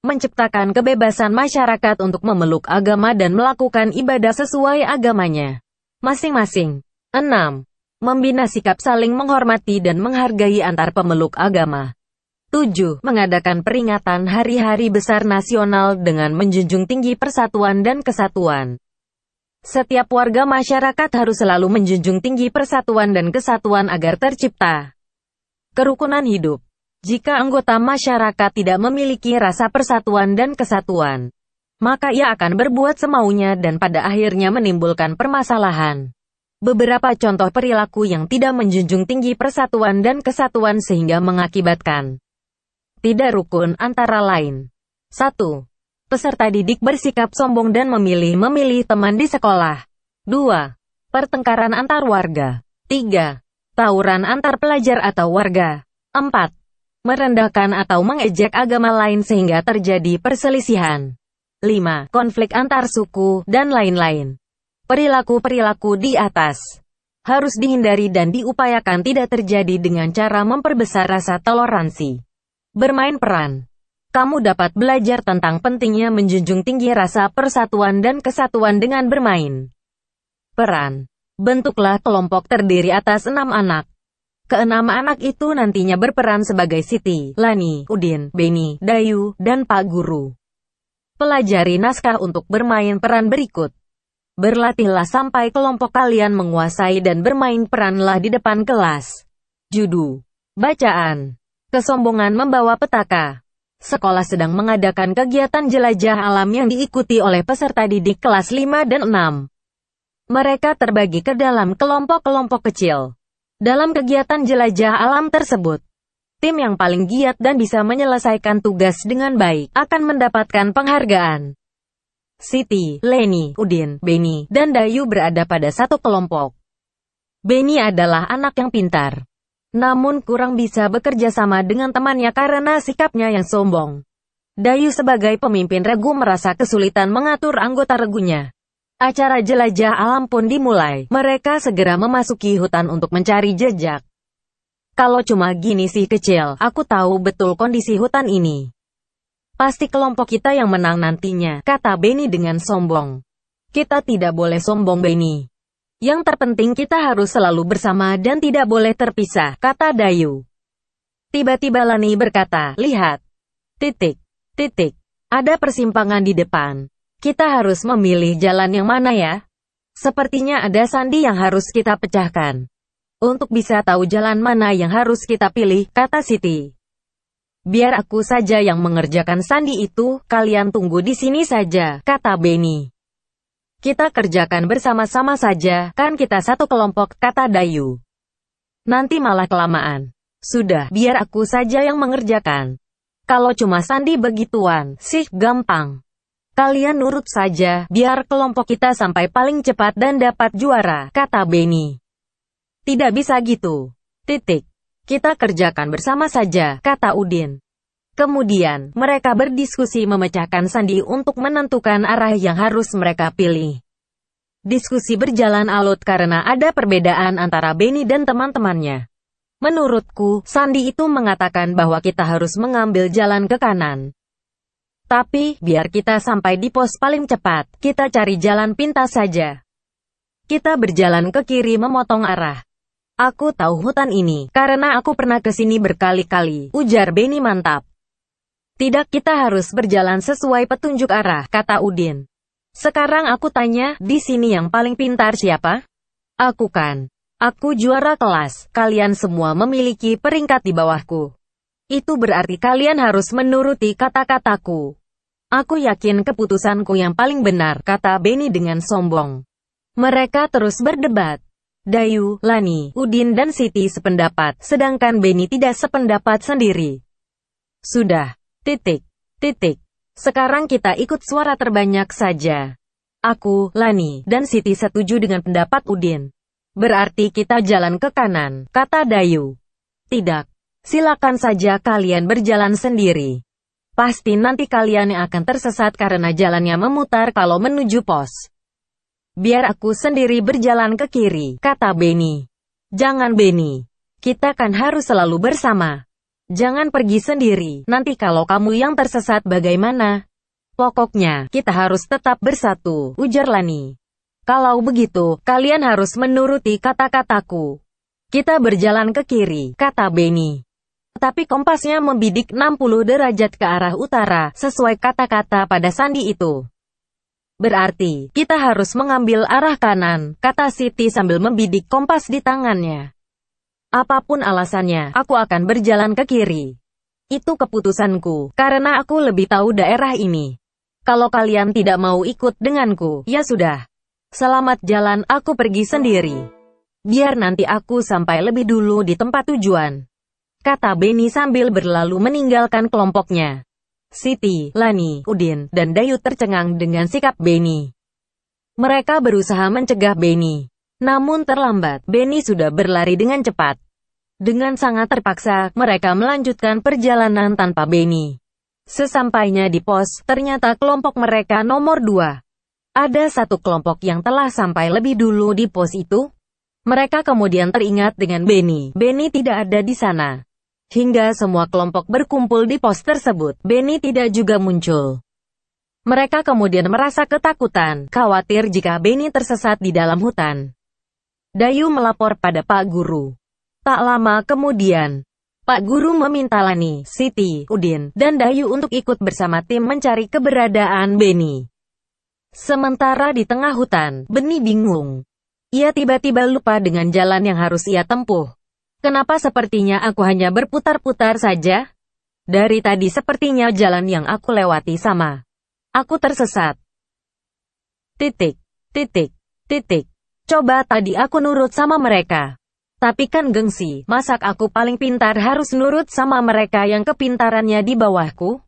menciptakan kebebasan masyarakat untuk memeluk agama dan melakukan ibadah sesuai agamanya masing-masing. 6. Membina sikap saling menghormati dan menghargai antar pemeluk agama. 7. Mengadakan peringatan hari-hari besar nasional dengan menjunjung tinggi persatuan dan kesatuan. Setiap warga masyarakat harus selalu menjunjung tinggi persatuan dan kesatuan agar tercipta kerukunan hidup. Jika anggota masyarakat tidak memiliki rasa persatuan dan kesatuan, maka ia akan berbuat semaunya dan pada akhirnya menimbulkan permasalahan beberapa contoh perilaku yang tidak menjunjung tinggi persatuan dan kesatuan sehingga mengakibatkan tidak rukun antara lain. 1. Peserta didik bersikap sombong dan memilih-memilih teman di sekolah. 2. Pertengkaran antar warga. 3. Tawuran antar pelajar atau warga. 4. Merendahkan atau mengejek agama lain sehingga terjadi perselisihan. 5. Konflik antar suku, dan lain-lain. Perilaku-perilaku di atas harus dihindari dan diupayakan tidak terjadi dengan cara memperbesar rasa toleransi. Bermain peran Kamu dapat belajar tentang pentingnya menjunjung tinggi rasa persatuan dan kesatuan dengan bermain peran. Bentuklah kelompok terdiri atas enam anak. Keenam anak itu nantinya berperan sebagai Siti, Lani, Udin, Beni, Dayu, dan Pak Guru. Pelajari naskah untuk bermain peran berikut. Berlatihlah sampai kelompok kalian menguasai dan bermain peranlah di depan kelas. Judu. Bacaan. Kesombongan membawa petaka. Sekolah sedang mengadakan kegiatan jelajah alam yang diikuti oleh peserta didik kelas 5 dan 6. Mereka terbagi ke dalam kelompok-kelompok kecil. Dalam kegiatan jelajah alam tersebut, tim yang paling giat dan bisa menyelesaikan tugas dengan baik akan mendapatkan penghargaan. Siti, Leni, Udin, Beni, dan Dayu berada pada satu kelompok. Beni adalah anak yang pintar. Namun kurang bisa bekerja sama dengan temannya karena sikapnya yang sombong. Dayu sebagai pemimpin regu merasa kesulitan mengatur anggota regunya. Acara jelajah alam pun dimulai. Mereka segera memasuki hutan untuk mencari jejak. Kalau cuma gini sih kecil, aku tahu betul kondisi hutan ini. Pasti kelompok kita yang menang nantinya, kata Benny dengan sombong. Kita tidak boleh sombong Benny. Yang terpenting kita harus selalu bersama dan tidak boleh terpisah, kata Dayu. Tiba-tiba Lani berkata, lihat. Titik. Titik. Ada persimpangan di depan. Kita harus memilih jalan yang mana ya? Sepertinya ada sandi yang harus kita pecahkan. Untuk bisa tahu jalan mana yang harus kita pilih, kata Siti. Biar aku saja yang mengerjakan sandi itu, kalian tunggu di sini saja, kata beni Kita kerjakan bersama-sama saja, kan kita satu kelompok, kata Dayu. Nanti malah kelamaan. Sudah, biar aku saja yang mengerjakan. Kalau cuma sandi begituan, sih, gampang. Kalian nurut saja, biar kelompok kita sampai paling cepat dan dapat juara, kata beni Tidak bisa gitu. Titik. Kita kerjakan bersama saja, kata Udin. Kemudian, mereka berdiskusi memecahkan sandi untuk menentukan arah yang harus mereka pilih. Diskusi berjalan alot karena ada perbedaan antara Beni dan teman-temannya. Menurutku, Sandi itu mengatakan bahwa kita harus mengambil jalan ke kanan. Tapi, biar kita sampai di pos paling cepat, kita cari jalan pintas saja. Kita berjalan ke kiri memotong arah. Aku tahu hutan ini, karena aku pernah ke sini berkali-kali, ujar Beni mantap. Tidak kita harus berjalan sesuai petunjuk arah, kata Udin. Sekarang aku tanya, di sini yang paling pintar siapa? Aku kan. Aku juara kelas, kalian semua memiliki peringkat di bawahku. Itu berarti kalian harus menuruti kata-kataku. Aku yakin keputusanku yang paling benar, kata Beni dengan sombong. Mereka terus berdebat. Dayu, Lani, Udin dan Siti sependapat, sedangkan Beni tidak sependapat sendiri. Sudah. Titik. Titik. Sekarang kita ikut suara terbanyak saja. Aku, Lani, dan Siti setuju dengan pendapat Udin. Berarti kita jalan ke kanan, kata Dayu. Tidak. Silakan saja kalian berjalan sendiri. Pasti nanti kalian akan tersesat karena jalannya memutar kalau menuju pos. Biar aku sendiri berjalan ke kiri, kata Beni Jangan Beni Kita kan harus selalu bersama. Jangan pergi sendiri, nanti kalau kamu yang tersesat bagaimana? Pokoknya, kita harus tetap bersatu, ujar Lani. Kalau begitu, kalian harus menuruti kata-kataku. Kita berjalan ke kiri, kata Beni Tapi kompasnya membidik 60 derajat ke arah utara, sesuai kata-kata pada sandi itu. Berarti, kita harus mengambil arah kanan, kata Siti sambil membidik kompas di tangannya. Apapun alasannya, aku akan berjalan ke kiri. Itu keputusanku, karena aku lebih tahu daerah ini. Kalau kalian tidak mau ikut denganku, ya sudah. Selamat jalan, aku pergi sendiri. Biar nanti aku sampai lebih dulu di tempat tujuan. Kata Benny sambil berlalu meninggalkan kelompoknya. Siti, Lani, Udin, dan Dayu tercengang dengan sikap Beni. Mereka berusaha mencegah Beni. Namun terlambat, Beni sudah berlari dengan cepat. Dengan sangat terpaksa, mereka melanjutkan perjalanan tanpa Beni. Sesampainya di pos, ternyata kelompok mereka nomor dua. Ada satu kelompok yang telah sampai lebih dulu di pos itu. Mereka kemudian teringat dengan Beni. Beni tidak ada di sana hingga semua kelompok berkumpul di pos tersebut. Benny tidak juga muncul. Mereka kemudian merasa ketakutan, khawatir jika Benny tersesat di dalam hutan. Dayu melapor pada Pak Guru. Tak lama kemudian, Pak Guru meminta Lani, Siti, Udin, dan Dayu untuk ikut bersama tim mencari keberadaan Benny. Sementara di tengah hutan, Benny bingung. Ia tiba-tiba lupa dengan jalan yang harus ia tempuh. Kenapa sepertinya aku hanya berputar-putar saja? Dari tadi sepertinya jalan yang aku lewati sama. Aku tersesat. Titik, titik, titik. Coba tadi aku nurut sama mereka. Tapi kan gengsi, masak aku paling pintar harus nurut sama mereka yang kepintarannya di bawahku?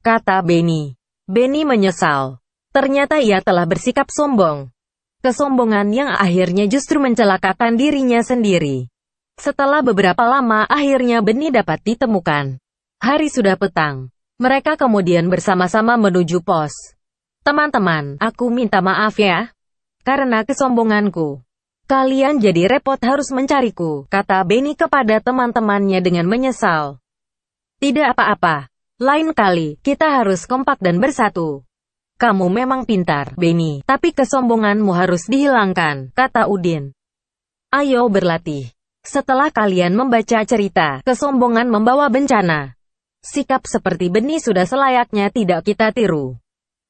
Kata Benny. Benny menyesal. Ternyata ia telah bersikap sombong. Kesombongan yang akhirnya justru mencelakakan dirinya sendiri. Setelah beberapa lama akhirnya benih dapat ditemukan. Hari sudah petang. Mereka kemudian bersama-sama menuju pos. Teman-teman, aku minta maaf ya. Karena kesombonganku. Kalian jadi repot harus mencariku, kata Benny kepada teman-temannya dengan menyesal. Tidak apa-apa. Lain kali, kita harus kompak dan bersatu. Kamu memang pintar, Benny, tapi kesombonganmu harus dihilangkan, kata Udin. Ayo berlatih. Setelah kalian membaca cerita, kesombongan membawa bencana. Sikap seperti benih sudah selayaknya tidak kita tiru.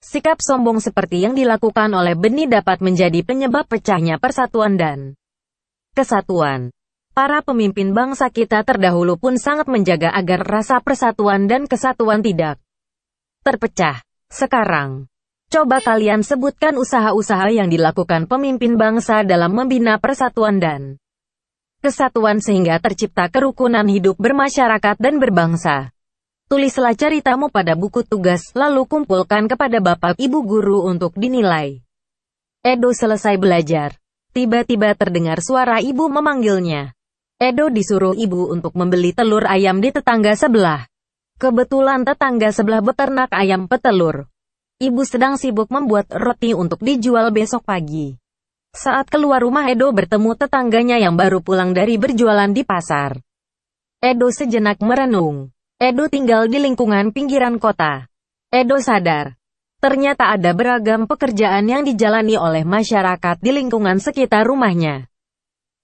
Sikap sombong seperti yang dilakukan oleh benih dapat menjadi penyebab pecahnya persatuan dan kesatuan. Para pemimpin bangsa kita terdahulu pun sangat menjaga agar rasa persatuan dan kesatuan tidak terpecah. Sekarang, coba kalian sebutkan usaha-usaha yang dilakukan pemimpin bangsa dalam membina persatuan dan kesatuan sehingga tercipta kerukunan hidup bermasyarakat dan berbangsa. Tulislah ceritamu pada buku tugas, lalu kumpulkan kepada bapak ibu guru untuk dinilai. Edo selesai belajar. Tiba-tiba terdengar suara ibu memanggilnya. Edo disuruh ibu untuk membeli telur ayam di tetangga sebelah. Kebetulan tetangga sebelah beternak ayam petelur. Ibu sedang sibuk membuat roti untuk dijual besok pagi. Saat keluar rumah Edo bertemu tetangganya yang baru pulang dari berjualan di pasar. Edo sejenak merenung. Edo tinggal di lingkungan pinggiran kota. Edo sadar. Ternyata ada beragam pekerjaan yang dijalani oleh masyarakat di lingkungan sekitar rumahnya.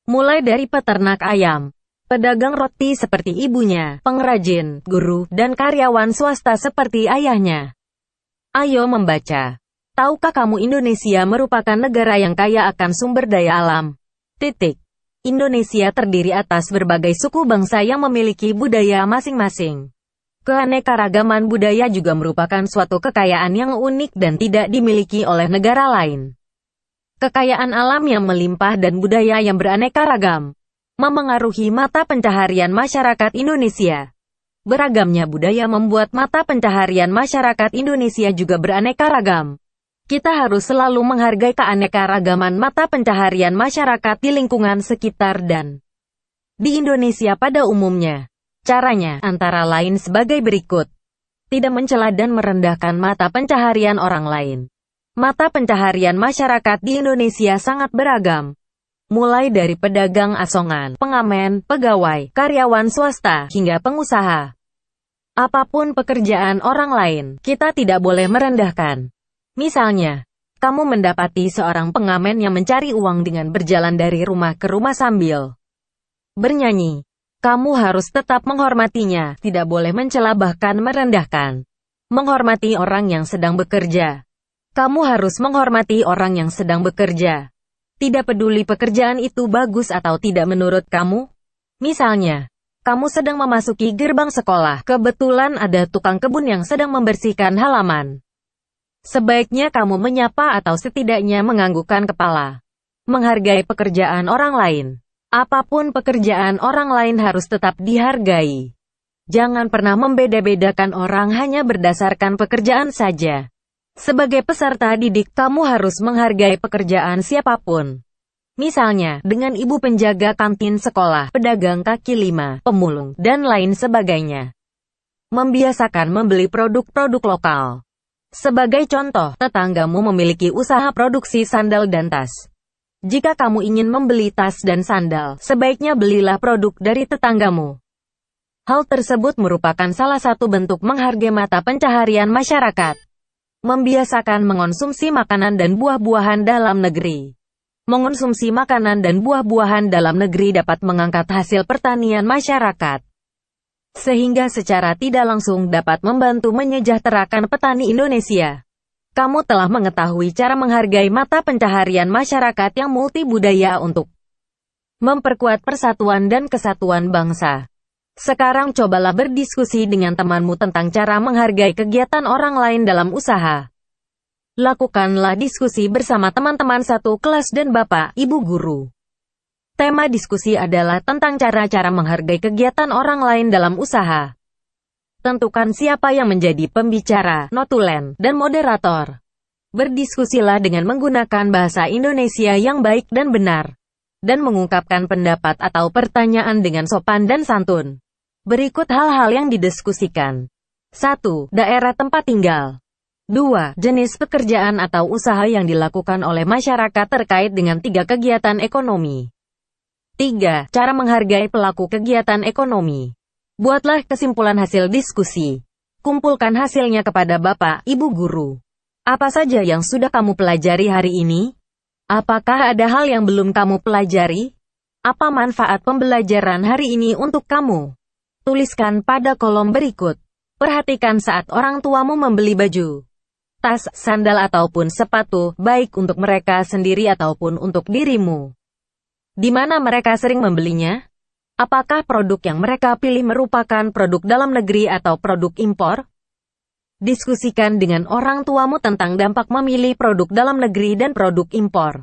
Mulai dari peternak ayam, pedagang roti seperti ibunya, pengrajin, guru, dan karyawan swasta seperti ayahnya. Ayo membaca. Tahukah kamu Indonesia merupakan negara yang kaya akan sumber daya alam? Titik. Indonesia terdiri atas berbagai suku bangsa yang memiliki budaya masing-masing. Keanekaragaman budaya juga merupakan suatu kekayaan yang unik dan tidak dimiliki oleh negara lain. Kekayaan alam yang melimpah dan budaya yang beraneka ragam memengaruhi mata pencaharian masyarakat Indonesia. Beragamnya budaya membuat mata pencaharian masyarakat Indonesia juga beraneka ragam. Kita harus selalu menghargai keanekaragaman mata pencaharian masyarakat di lingkungan sekitar dan di Indonesia pada umumnya. Caranya antara lain sebagai berikut. Tidak mencela dan merendahkan mata pencaharian orang lain. Mata pencaharian masyarakat di Indonesia sangat beragam. Mulai dari pedagang asongan, pengamen, pegawai, karyawan swasta, hingga pengusaha. Apapun pekerjaan orang lain, kita tidak boleh merendahkan. Misalnya, kamu mendapati seorang pengamen yang mencari uang dengan berjalan dari rumah ke rumah sambil bernyanyi. Kamu harus tetap menghormatinya, tidak boleh mencela bahkan merendahkan. Menghormati orang yang sedang bekerja. Kamu harus menghormati orang yang sedang bekerja. Tidak peduli pekerjaan itu bagus atau tidak menurut kamu. Misalnya, kamu sedang memasuki gerbang sekolah, kebetulan ada tukang kebun yang sedang membersihkan halaman. Sebaiknya kamu menyapa atau setidaknya menganggukkan kepala. Menghargai pekerjaan orang lain. Apapun pekerjaan orang lain harus tetap dihargai. Jangan pernah membeda-bedakan orang hanya berdasarkan pekerjaan saja. Sebagai peserta didik, kamu harus menghargai pekerjaan siapapun. Misalnya, dengan ibu penjaga kantin sekolah, pedagang kaki lima, pemulung, dan lain sebagainya. Membiasakan membeli produk-produk lokal. Sebagai contoh, tetanggamu memiliki usaha produksi sandal dan tas. Jika kamu ingin membeli tas dan sandal, sebaiknya belilah produk dari tetanggamu. Hal tersebut merupakan salah satu bentuk menghargai mata pencaharian masyarakat. Membiasakan mengonsumsi makanan dan buah-buahan dalam negeri. Mengonsumsi makanan dan buah-buahan dalam negeri dapat mengangkat hasil pertanian masyarakat sehingga secara tidak langsung dapat membantu menyejahterakan petani Indonesia. Kamu telah mengetahui cara menghargai mata pencaharian masyarakat yang multibudaya untuk memperkuat persatuan dan kesatuan bangsa. Sekarang cobalah berdiskusi dengan temanmu tentang cara menghargai kegiatan orang lain dalam usaha. Lakukanlah diskusi bersama teman-teman satu kelas dan bapak, ibu guru. Tema diskusi adalah tentang cara-cara menghargai kegiatan orang lain dalam usaha. Tentukan siapa yang menjadi pembicara, notulen, dan moderator. Berdiskusilah dengan menggunakan bahasa Indonesia yang baik dan benar. Dan mengungkapkan pendapat atau pertanyaan dengan sopan dan santun. Berikut hal-hal yang didiskusikan. 1. Daerah tempat tinggal. 2. Jenis pekerjaan atau usaha yang dilakukan oleh masyarakat terkait dengan tiga kegiatan ekonomi. 3. Cara menghargai pelaku kegiatan ekonomi. Buatlah kesimpulan hasil diskusi. Kumpulkan hasilnya kepada Bapak, Ibu Guru. Apa saja yang sudah kamu pelajari hari ini? Apakah ada hal yang belum kamu pelajari? Apa manfaat pembelajaran hari ini untuk kamu? Tuliskan pada kolom berikut. Perhatikan saat orang tuamu membeli baju, tas, sandal ataupun sepatu, baik untuk mereka sendiri ataupun untuk dirimu. Di mana mereka sering membelinya? Apakah produk yang mereka pilih merupakan produk dalam negeri atau produk impor? Diskusikan dengan orang tuamu tentang dampak memilih produk dalam negeri dan produk impor.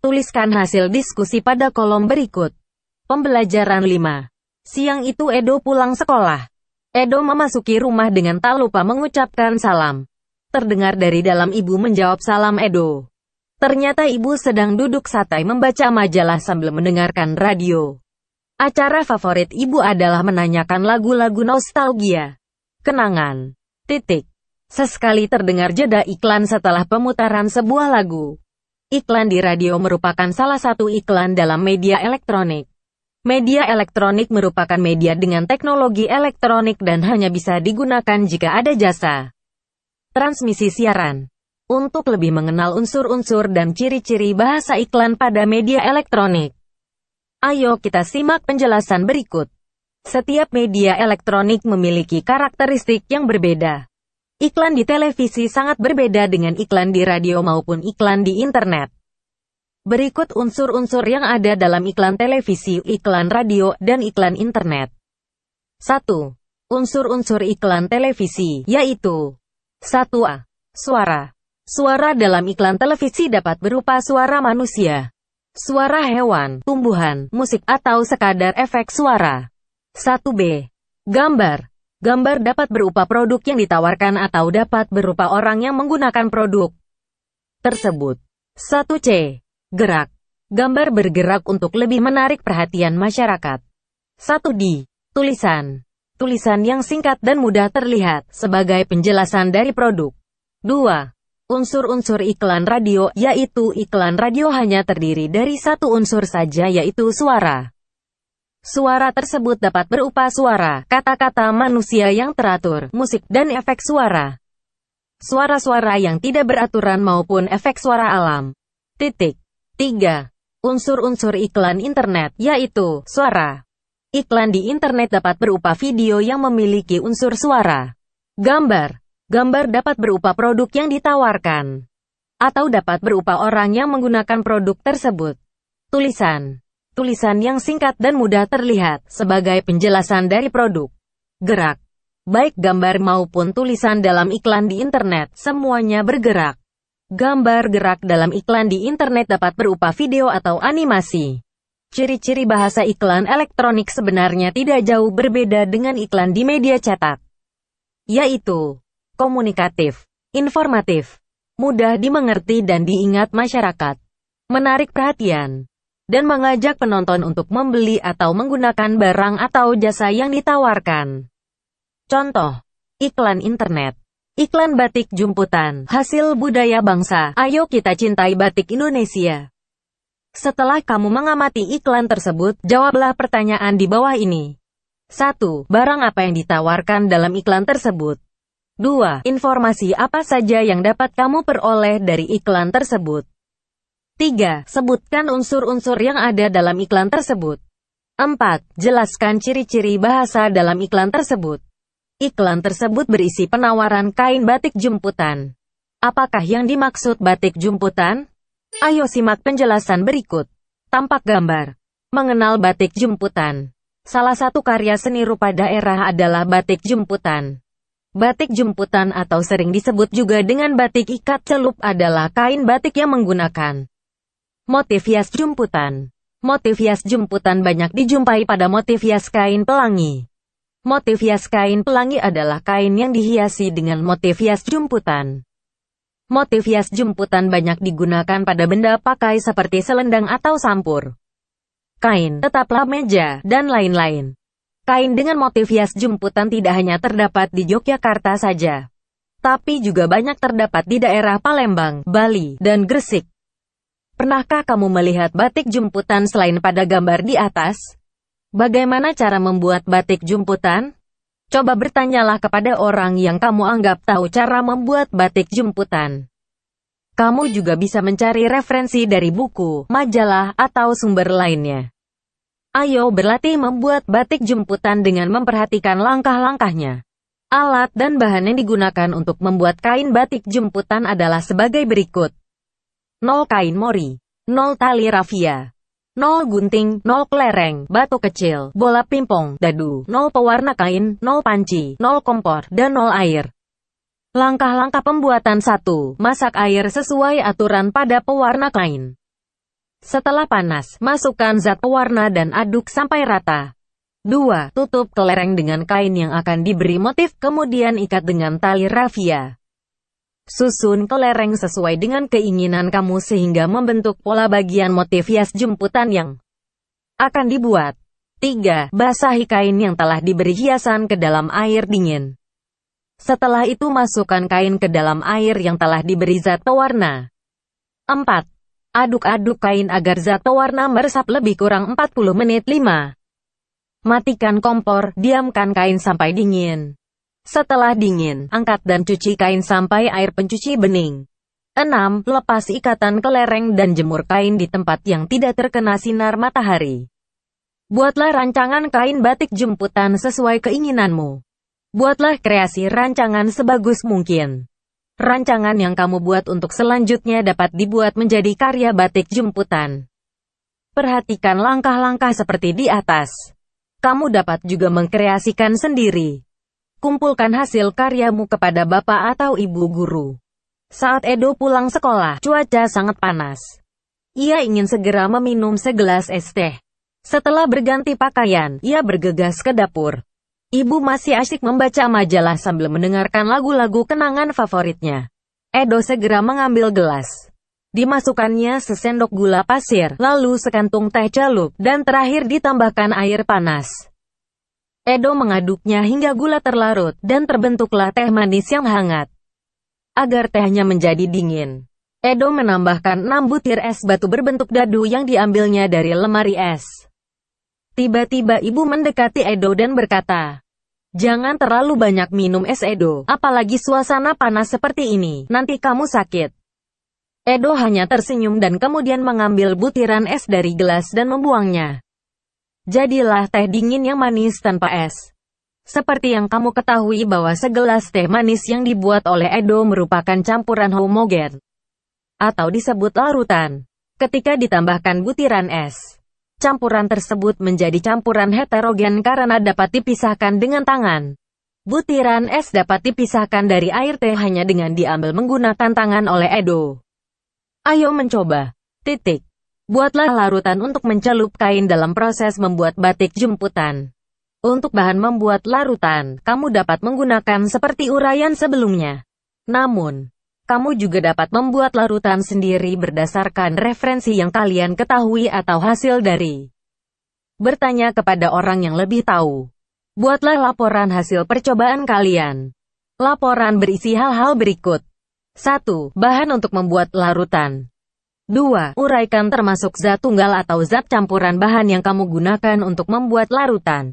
Tuliskan hasil diskusi pada kolom berikut. Pembelajaran 5. Siang itu Edo pulang sekolah. Edo memasuki rumah dengan tak lupa mengucapkan salam. Terdengar dari dalam ibu menjawab salam Edo. Ternyata ibu sedang duduk santai membaca majalah sambil mendengarkan radio. Acara favorit ibu adalah menanyakan lagu-lagu nostalgia. Kenangan. Titik. Sesekali terdengar jeda iklan setelah pemutaran sebuah lagu. Iklan di radio merupakan salah satu iklan dalam media elektronik. Media elektronik merupakan media dengan teknologi elektronik dan hanya bisa digunakan jika ada jasa transmisi siaran untuk lebih mengenal unsur-unsur dan ciri-ciri bahasa iklan pada media elektronik. Ayo kita simak penjelasan berikut. Setiap media elektronik memiliki karakteristik yang berbeda. Iklan di televisi sangat berbeda dengan iklan di radio maupun iklan di internet. Berikut unsur-unsur yang ada dalam iklan televisi, iklan radio, dan iklan internet. 1. Unsur-unsur iklan televisi, yaitu 1A. Suara Suara dalam iklan televisi dapat berupa suara manusia, suara hewan, tumbuhan, musik, atau sekadar efek suara. 1b. Gambar. Gambar dapat berupa produk yang ditawarkan atau dapat berupa orang yang menggunakan produk tersebut. 1c. Gerak. Gambar bergerak untuk lebih menarik perhatian masyarakat. 1D. Tulisan. Tulisan yang singkat dan mudah terlihat sebagai penjelasan dari produk. 2. Unsur-unsur iklan radio, yaitu iklan radio hanya terdiri dari satu unsur saja yaitu suara. Suara tersebut dapat berupa suara, kata-kata manusia yang teratur, musik, dan efek suara. Suara-suara yang tidak beraturan maupun efek suara alam. Titik. 3. Unsur-unsur iklan internet, yaitu suara. Iklan di internet dapat berupa video yang memiliki unsur suara, gambar, Gambar dapat berupa produk yang ditawarkan, atau dapat berupa orang yang menggunakan produk tersebut. Tulisan Tulisan yang singkat dan mudah terlihat sebagai penjelasan dari produk. Gerak Baik gambar maupun tulisan dalam iklan di internet, semuanya bergerak. Gambar gerak dalam iklan di internet dapat berupa video atau animasi. Ciri-ciri bahasa iklan elektronik sebenarnya tidak jauh berbeda dengan iklan di media cetak, yaitu komunikatif, informatif, mudah dimengerti dan diingat masyarakat, menarik perhatian, dan mengajak penonton untuk membeli atau menggunakan barang atau jasa yang ditawarkan. Contoh, iklan internet, iklan batik jumputan, hasil budaya bangsa, ayo kita cintai batik Indonesia. Setelah kamu mengamati iklan tersebut, jawablah pertanyaan di bawah ini. 1. Barang apa yang ditawarkan dalam iklan tersebut? 2. Informasi apa saja yang dapat kamu peroleh dari iklan tersebut. 3. Sebutkan unsur-unsur yang ada dalam iklan tersebut. 4. Jelaskan ciri-ciri bahasa dalam iklan tersebut. Iklan tersebut berisi penawaran kain batik jemputan. Apakah yang dimaksud batik jemputan? Ayo simak penjelasan berikut. Tampak gambar. Mengenal batik jemputan. Salah satu karya seni rupa daerah adalah batik jemputan. Batik jemputan atau sering disebut juga dengan batik ikat celup adalah kain batik yang menggunakan motif hias jemputan. Motif hias jemputan banyak dijumpai pada motif hias kain pelangi. Motif hias kain pelangi adalah kain yang dihiasi dengan motif hias jemputan. Motif hias jemputan banyak digunakan pada benda pakai seperti selendang atau sampur, kain, tetaplah meja, dan lain-lain. Kain dengan motif hias jemputan tidak hanya terdapat di Yogyakarta saja, tapi juga banyak terdapat di daerah Palembang, Bali, dan Gresik. Pernahkah kamu melihat batik jemputan selain pada gambar di atas? Bagaimana cara membuat batik jemputan? Coba bertanyalah kepada orang yang kamu anggap tahu cara membuat batik jemputan. Kamu juga bisa mencari referensi dari buku, majalah, atau sumber lainnya. Ayo berlatih membuat batik jemputan dengan memperhatikan langkah-langkahnya. Alat dan bahan yang digunakan untuk membuat kain batik jemputan adalah sebagai berikut. 0 kain mori, 0 tali rafia, 0 gunting, 0 kelereng, batu kecil, bola pimpong, dadu, 0 pewarna kain, 0 panci, 0 kompor, dan 0 air. Langkah-langkah pembuatan 1. Masak air sesuai aturan pada pewarna kain. Setelah panas, masukkan zat pewarna dan aduk sampai rata. 2. Tutup kelereng dengan kain yang akan diberi motif, kemudian ikat dengan tali rafia. Susun kelereng sesuai dengan keinginan kamu sehingga membentuk pola bagian motif hias jemputan yang akan dibuat. 3. Basahi kain yang telah diberi hiasan ke dalam air dingin. Setelah itu masukkan kain ke dalam air yang telah diberi zat pewarna. 4. Aduk-aduk kain agar zat pewarna meresap lebih kurang 40 menit 5. Matikan kompor, diamkan kain sampai dingin. Setelah dingin, angkat dan cuci kain sampai air pencuci bening. 6. Lepas ikatan kelereng dan jemur kain di tempat yang tidak terkena sinar matahari. Buatlah rancangan kain batik jemputan sesuai keinginanmu. Buatlah kreasi rancangan sebagus mungkin. Rancangan yang kamu buat untuk selanjutnya dapat dibuat menjadi karya batik jemputan. Perhatikan langkah-langkah seperti di atas. Kamu dapat juga mengkreasikan sendiri. Kumpulkan hasil karyamu kepada bapak atau ibu guru. Saat Edo pulang sekolah, cuaca sangat panas. Ia ingin segera meminum segelas es teh. Setelah berganti pakaian, ia bergegas ke dapur. Ibu masih asyik membaca majalah sambil mendengarkan lagu-lagu kenangan favoritnya. Edo segera mengambil gelas. Dimasukkannya sesendok gula pasir, lalu sekantung teh celup, dan terakhir ditambahkan air panas. Edo mengaduknya hingga gula terlarut, dan terbentuklah teh manis yang hangat. Agar tehnya menjadi dingin. Edo menambahkan 6 butir es batu berbentuk dadu yang diambilnya dari lemari es. Tiba-tiba ibu mendekati Edo dan berkata, Jangan terlalu banyak minum es Edo, apalagi suasana panas seperti ini, nanti kamu sakit. Edo hanya tersenyum dan kemudian mengambil butiran es dari gelas dan membuangnya. Jadilah teh dingin yang manis tanpa es. Seperti yang kamu ketahui bahwa segelas teh manis yang dibuat oleh Edo merupakan campuran homogen atau disebut larutan. Ketika ditambahkan butiran es, Campuran tersebut menjadi campuran heterogen karena dapat dipisahkan dengan tangan. Butiran es dapat dipisahkan dari air teh hanya dengan diambil menggunakan tangan oleh Edo. Ayo mencoba. Titik. Buatlah larutan untuk mencelup kain dalam proses membuat batik jemputan. Untuk bahan membuat larutan, kamu dapat menggunakan seperti uraian sebelumnya. Namun, kamu juga dapat membuat larutan sendiri berdasarkan referensi yang kalian ketahui atau hasil dari bertanya kepada orang yang lebih tahu. Buatlah laporan hasil percobaan kalian. Laporan berisi hal-hal berikut. 1. Bahan untuk membuat larutan. 2. Uraikan termasuk zat tunggal atau zat campuran bahan yang kamu gunakan untuk membuat larutan.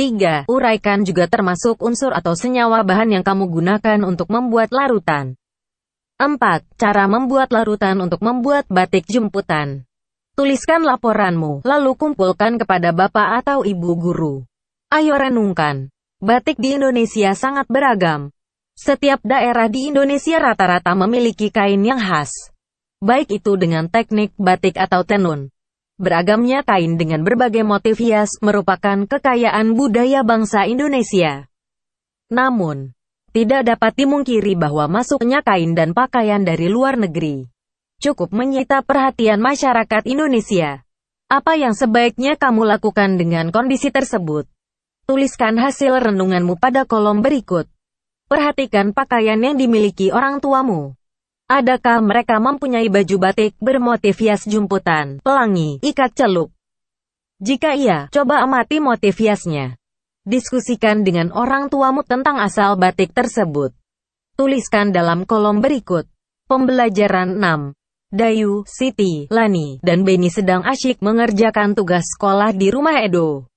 3. Uraikan juga termasuk unsur atau senyawa bahan yang kamu gunakan untuk membuat larutan. 4. Cara membuat larutan untuk membuat batik jemputan. Tuliskan laporanmu, lalu kumpulkan kepada bapak atau ibu guru. Ayo renungkan. Batik di Indonesia sangat beragam. Setiap daerah di Indonesia rata-rata memiliki kain yang khas. Baik itu dengan teknik batik atau tenun. Beragamnya kain dengan berbagai motif hias merupakan kekayaan budaya bangsa Indonesia. Namun, tidak dapat dimungkiri bahwa masuknya kain dan pakaian dari luar negeri cukup menyita perhatian masyarakat Indonesia. Apa yang sebaiknya kamu lakukan dengan kondisi tersebut? Tuliskan hasil renunganmu pada kolom berikut. Perhatikan pakaian yang dimiliki orang tuamu. Adakah mereka mempunyai baju batik bermotif hias jumputan, pelangi, ikat celup? Jika iya, coba amati motif hiasnya. Diskusikan dengan orang tuamu tentang asal batik tersebut. Tuliskan dalam kolom berikut. Pembelajaran 6. Dayu, Siti, Lani, dan Beni sedang asyik mengerjakan tugas sekolah di rumah Edo.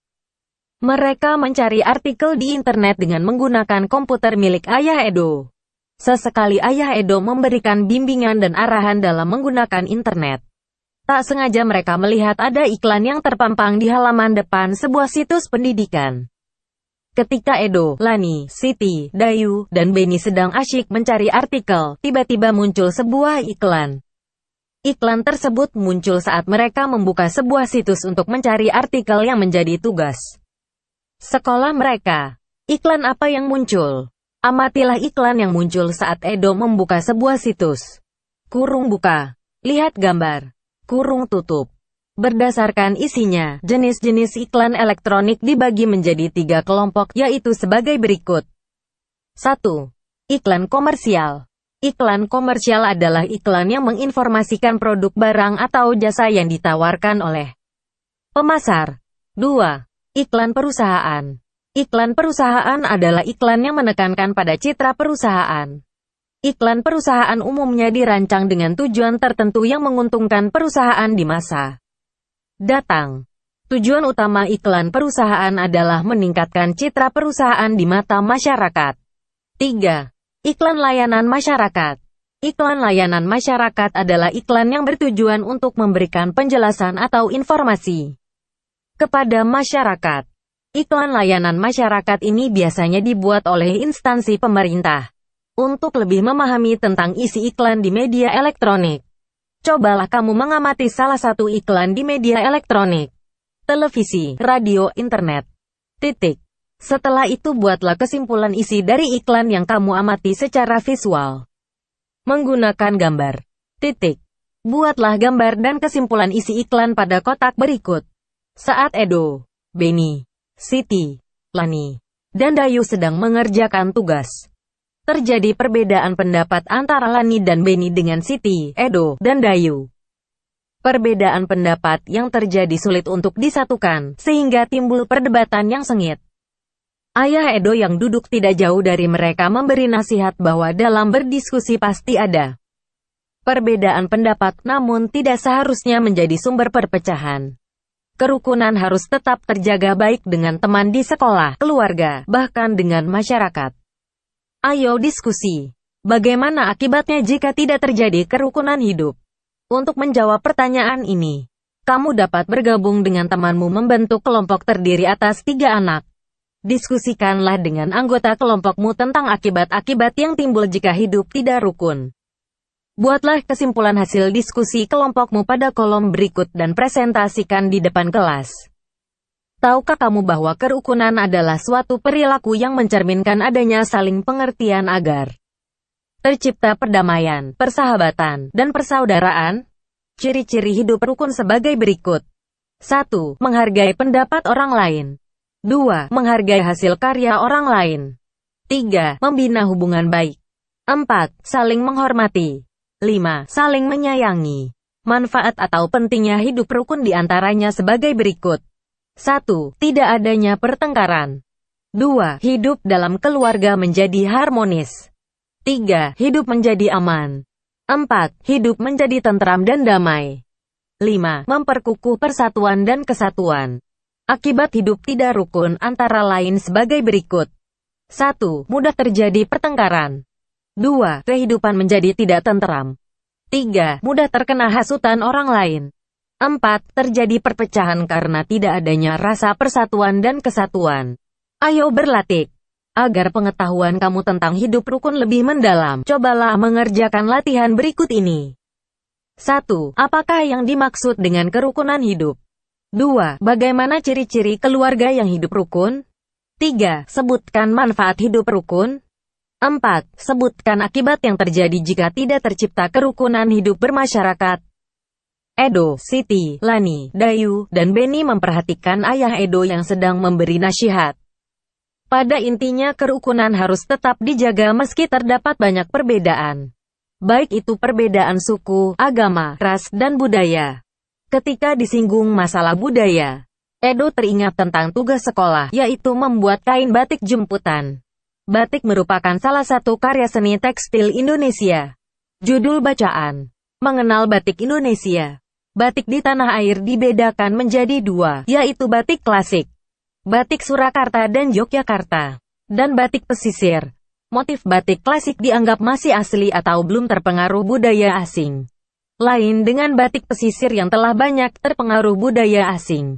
Mereka mencari artikel di internet dengan menggunakan komputer milik ayah Edo. Sesekali ayah Edo memberikan bimbingan dan arahan dalam menggunakan internet. Tak sengaja mereka melihat ada iklan yang terpampang di halaman depan sebuah situs pendidikan. Ketika Edo, Lani, Siti, Dayu, dan Beni sedang asyik mencari artikel, tiba-tiba muncul sebuah iklan. Iklan tersebut muncul saat mereka membuka sebuah situs untuk mencari artikel yang menjadi tugas sekolah mereka. Iklan apa yang muncul? Amatilah iklan yang muncul saat Edo membuka sebuah situs. Kurung buka. Lihat gambar. Kurung tutup. Berdasarkan isinya, jenis-jenis iklan elektronik dibagi menjadi tiga kelompok, yaitu sebagai berikut. 1. Iklan komersial. Iklan komersial adalah iklan yang menginformasikan produk barang atau jasa yang ditawarkan oleh pemasar. 2. Iklan perusahaan. Iklan perusahaan adalah iklan yang menekankan pada citra perusahaan. Iklan perusahaan umumnya dirancang dengan tujuan tertentu yang menguntungkan perusahaan di masa datang. Tujuan utama iklan perusahaan adalah meningkatkan citra perusahaan di mata masyarakat. 3. Iklan layanan masyarakat. Iklan layanan masyarakat adalah iklan yang bertujuan untuk memberikan penjelasan atau informasi kepada masyarakat. Iklan layanan masyarakat ini biasanya dibuat oleh instansi pemerintah untuk lebih memahami tentang isi iklan di media elektronik. Cobalah kamu mengamati salah satu iklan di media elektronik, televisi, radio, internet. Titik. Setelah itu buatlah kesimpulan isi dari iklan yang kamu amati secara visual. Menggunakan gambar. Titik. Buatlah gambar dan kesimpulan isi iklan pada kotak berikut. Saat Edo, Benny, Siti, Lani, dan Dayu sedang mengerjakan tugas. Terjadi perbedaan pendapat antara Lani dan Beni dengan Siti, Edo, dan Dayu. Perbedaan pendapat yang terjadi sulit untuk disatukan, sehingga timbul perdebatan yang sengit. Ayah Edo yang duduk tidak jauh dari mereka memberi nasihat bahwa dalam berdiskusi pasti ada perbedaan pendapat namun tidak seharusnya menjadi sumber perpecahan. Kerukunan harus tetap terjaga baik dengan teman di sekolah, keluarga, bahkan dengan masyarakat. Ayo diskusi. Bagaimana akibatnya jika tidak terjadi kerukunan hidup? Untuk menjawab pertanyaan ini, kamu dapat bergabung dengan temanmu membentuk kelompok terdiri atas tiga anak. Diskusikanlah dengan anggota kelompokmu tentang akibat-akibat yang timbul jika hidup tidak rukun. Buatlah kesimpulan hasil diskusi kelompokmu pada kolom berikut dan presentasikan di depan kelas. Tahukah kamu bahwa kerukunan adalah suatu perilaku yang mencerminkan adanya saling pengertian agar tercipta perdamaian, persahabatan, dan persaudaraan? Ciri-ciri hidup rukun sebagai berikut. 1. Menghargai pendapat orang lain. 2. Menghargai hasil karya orang lain. 3. Membina hubungan baik. 4. Saling menghormati. 5. Saling menyayangi. Manfaat atau pentingnya hidup rukun diantaranya sebagai berikut. 1. Tidak adanya pertengkaran. 2. Hidup dalam keluarga menjadi harmonis. 3. Hidup menjadi aman. 4. Hidup menjadi tentram dan damai. 5. Memperkukuh persatuan dan kesatuan. Akibat hidup tidak rukun antara lain sebagai berikut. 1. Mudah terjadi pertengkaran. 2. Kehidupan menjadi tidak tentram. 3. Mudah terkena hasutan orang lain. 4. Terjadi perpecahan karena tidak adanya rasa persatuan dan kesatuan. Ayo berlatih. Agar pengetahuan kamu tentang hidup rukun lebih mendalam, cobalah mengerjakan latihan berikut ini. 1. Apakah yang dimaksud dengan kerukunan hidup? 2. Bagaimana ciri-ciri keluarga yang hidup rukun? 3. Sebutkan manfaat hidup rukun. 4. Sebutkan akibat yang terjadi jika tidak tercipta kerukunan hidup bermasyarakat. Edo, Siti, Lani, Dayu, dan Beni memperhatikan ayah Edo yang sedang memberi nasihat. Pada intinya kerukunan harus tetap dijaga meski terdapat banyak perbedaan. Baik itu perbedaan suku, agama, ras, dan budaya. Ketika disinggung masalah budaya, Edo teringat tentang tugas sekolah, yaitu membuat kain batik jemputan. Batik merupakan salah satu karya seni tekstil Indonesia. Judul bacaan, Mengenal Batik Indonesia. Batik di tanah air dibedakan menjadi dua, yaitu batik klasik, batik Surakarta dan Yogyakarta, dan batik pesisir. Motif batik klasik dianggap masih asli atau belum terpengaruh budaya asing. Lain dengan batik pesisir yang telah banyak terpengaruh budaya asing.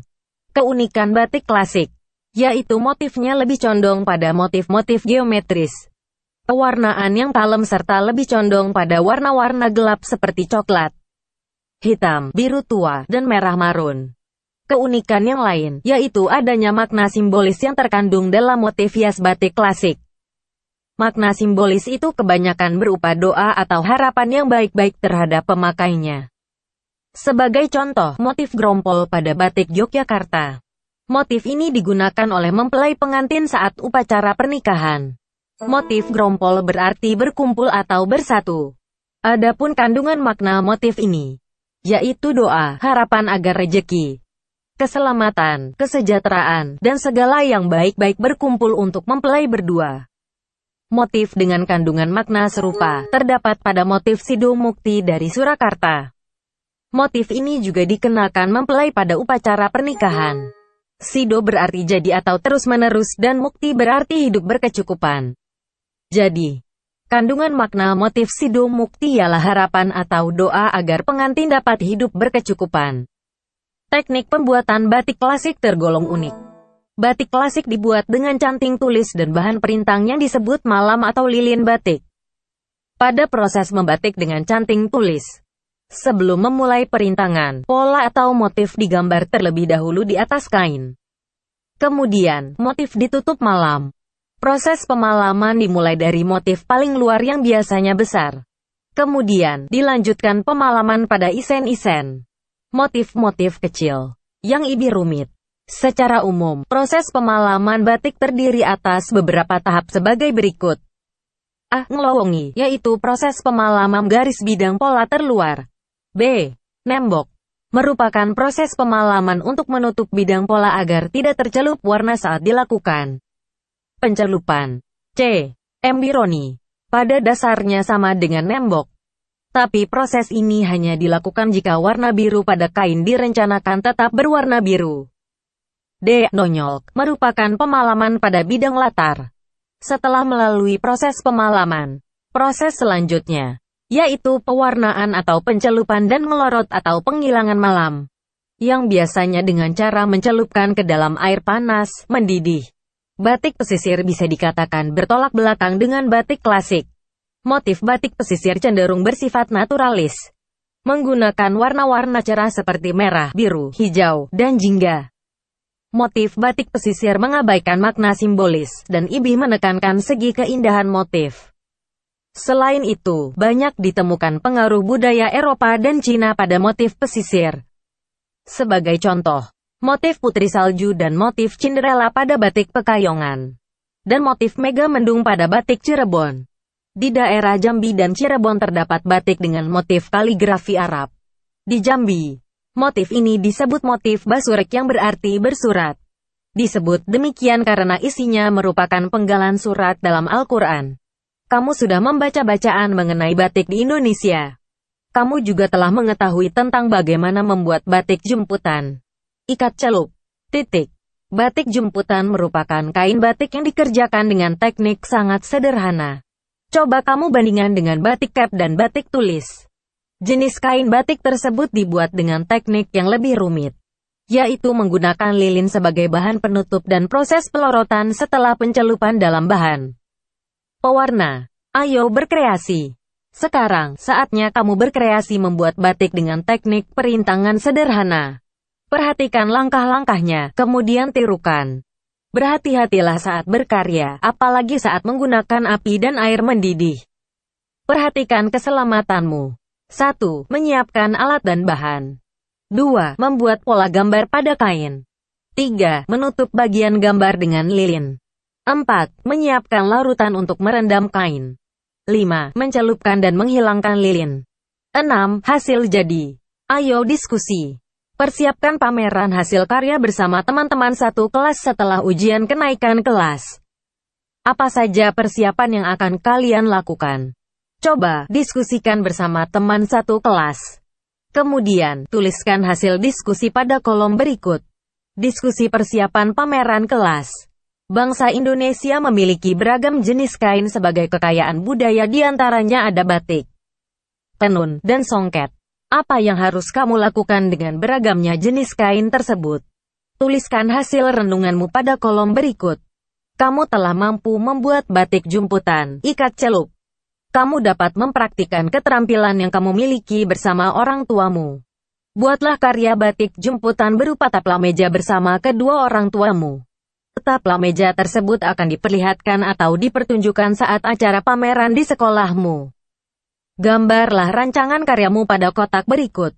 Keunikan batik klasik, yaitu motifnya lebih condong pada motif-motif geometris. Pewarnaan yang palem serta lebih condong pada warna-warna gelap seperti coklat hitam, biru tua, dan merah marun. Keunikan yang lain, yaitu adanya makna simbolis yang terkandung dalam motif hias batik klasik. Makna simbolis itu kebanyakan berupa doa atau harapan yang baik-baik terhadap pemakainya. Sebagai contoh, motif grompol pada batik Yogyakarta. Motif ini digunakan oleh mempelai pengantin saat upacara pernikahan. Motif grompol berarti berkumpul atau bersatu. Adapun kandungan makna motif ini, yaitu doa, harapan agar rejeki, keselamatan, kesejahteraan, dan segala yang baik-baik berkumpul untuk mempelai berdua. Motif dengan kandungan makna serupa, terdapat pada motif Sido Mukti dari Surakarta. Motif ini juga dikenakan mempelai pada upacara pernikahan. Sido berarti jadi atau terus-menerus dan mukti berarti hidup berkecukupan. Jadi, Kandungan makna motif Sido Mukti ialah harapan atau doa agar pengantin dapat hidup berkecukupan. Teknik pembuatan batik klasik tergolong unik. Batik klasik dibuat dengan canting tulis dan bahan perintang yang disebut malam atau lilin batik. Pada proses membatik dengan canting tulis, sebelum memulai perintangan, pola atau motif digambar terlebih dahulu di atas kain. Kemudian, motif ditutup malam. Proses pemalaman dimulai dari motif paling luar yang biasanya besar. Kemudian, dilanjutkan pemalaman pada isen-isen. Motif-motif kecil, yang lebih rumit. Secara umum, proses pemalaman batik terdiri atas beberapa tahap sebagai berikut. A. Ngelowongi, yaitu proses pemalaman garis bidang pola terluar. B. Nembok, merupakan proses pemalaman untuk menutup bidang pola agar tidak tercelup warna saat dilakukan. Pencelupan. C. Embironi. Pada dasarnya sama dengan nembok. Tapi proses ini hanya dilakukan jika warna biru pada kain direncanakan tetap berwarna biru. D. Nonyolk merupakan pemalaman pada bidang latar. Setelah melalui proses pemalaman, proses selanjutnya, yaitu pewarnaan atau pencelupan dan ngelorot atau penghilangan malam, yang biasanya dengan cara mencelupkan ke dalam air panas, mendidih, Batik pesisir bisa dikatakan bertolak belakang dengan batik klasik. Motif batik pesisir cenderung bersifat naturalis, menggunakan warna-warna cerah seperti merah, biru, hijau, dan jingga. Motif batik pesisir mengabaikan makna simbolis, dan Ibih menekankan segi keindahan motif. Selain itu, banyak ditemukan pengaruh budaya Eropa dan Cina pada motif pesisir. Sebagai contoh, motif putri salju dan motif Cinderella pada batik Pekayongan, dan motif mega mendung pada batik Cirebon. Di daerah Jambi dan Cirebon terdapat batik dengan motif kaligrafi Arab. Di Jambi, motif ini disebut motif basurek yang berarti bersurat. Disebut demikian karena isinya merupakan penggalan surat dalam Al-Quran. Kamu sudah membaca bacaan mengenai batik di Indonesia. Kamu juga telah mengetahui tentang bagaimana membuat batik jemputan ikat celup, titik. Batik jemputan merupakan kain batik yang dikerjakan dengan teknik sangat sederhana. Coba kamu bandingkan dengan batik cap dan batik tulis. Jenis kain batik tersebut dibuat dengan teknik yang lebih rumit, yaitu menggunakan lilin sebagai bahan penutup dan proses pelorotan setelah pencelupan dalam bahan. Pewarna, ayo berkreasi. Sekarang, saatnya kamu berkreasi membuat batik dengan teknik perintangan sederhana. Perhatikan langkah-langkahnya, kemudian tirukan. Berhati-hatilah saat berkarya, apalagi saat menggunakan api dan air mendidih. Perhatikan keselamatanmu. 1. Menyiapkan alat dan bahan. 2. Membuat pola gambar pada kain. 3. Menutup bagian gambar dengan lilin. 4. Menyiapkan larutan untuk merendam kain. 5. Mencelupkan dan menghilangkan lilin. 6. Hasil jadi. Ayo diskusi. Persiapkan pameran hasil karya bersama teman-teman satu kelas setelah ujian kenaikan kelas. Apa saja persiapan yang akan kalian lakukan? Coba diskusikan bersama teman satu kelas. Kemudian, tuliskan hasil diskusi pada kolom berikut. Diskusi persiapan pameran kelas. Bangsa Indonesia memiliki beragam jenis kain sebagai kekayaan budaya diantaranya ada batik, tenun, dan songket. Apa yang harus kamu lakukan dengan beragamnya jenis kain tersebut? Tuliskan hasil renunganmu pada kolom berikut. Kamu telah mampu membuat batik jumputan, ikat celup. Kamu dapat mempraktikkan keterampilan yang kamu miliki bersama orang tuamu. Buatlah karya batik jumputan berupa taplak meja bersama kedua orang tuamu. Taplak meja tersebut akan diperlihatkan atau dipertunjukkan saat acara pameran di sekolahmu. Gambarlah rancangan karyamu pada kotak berikut.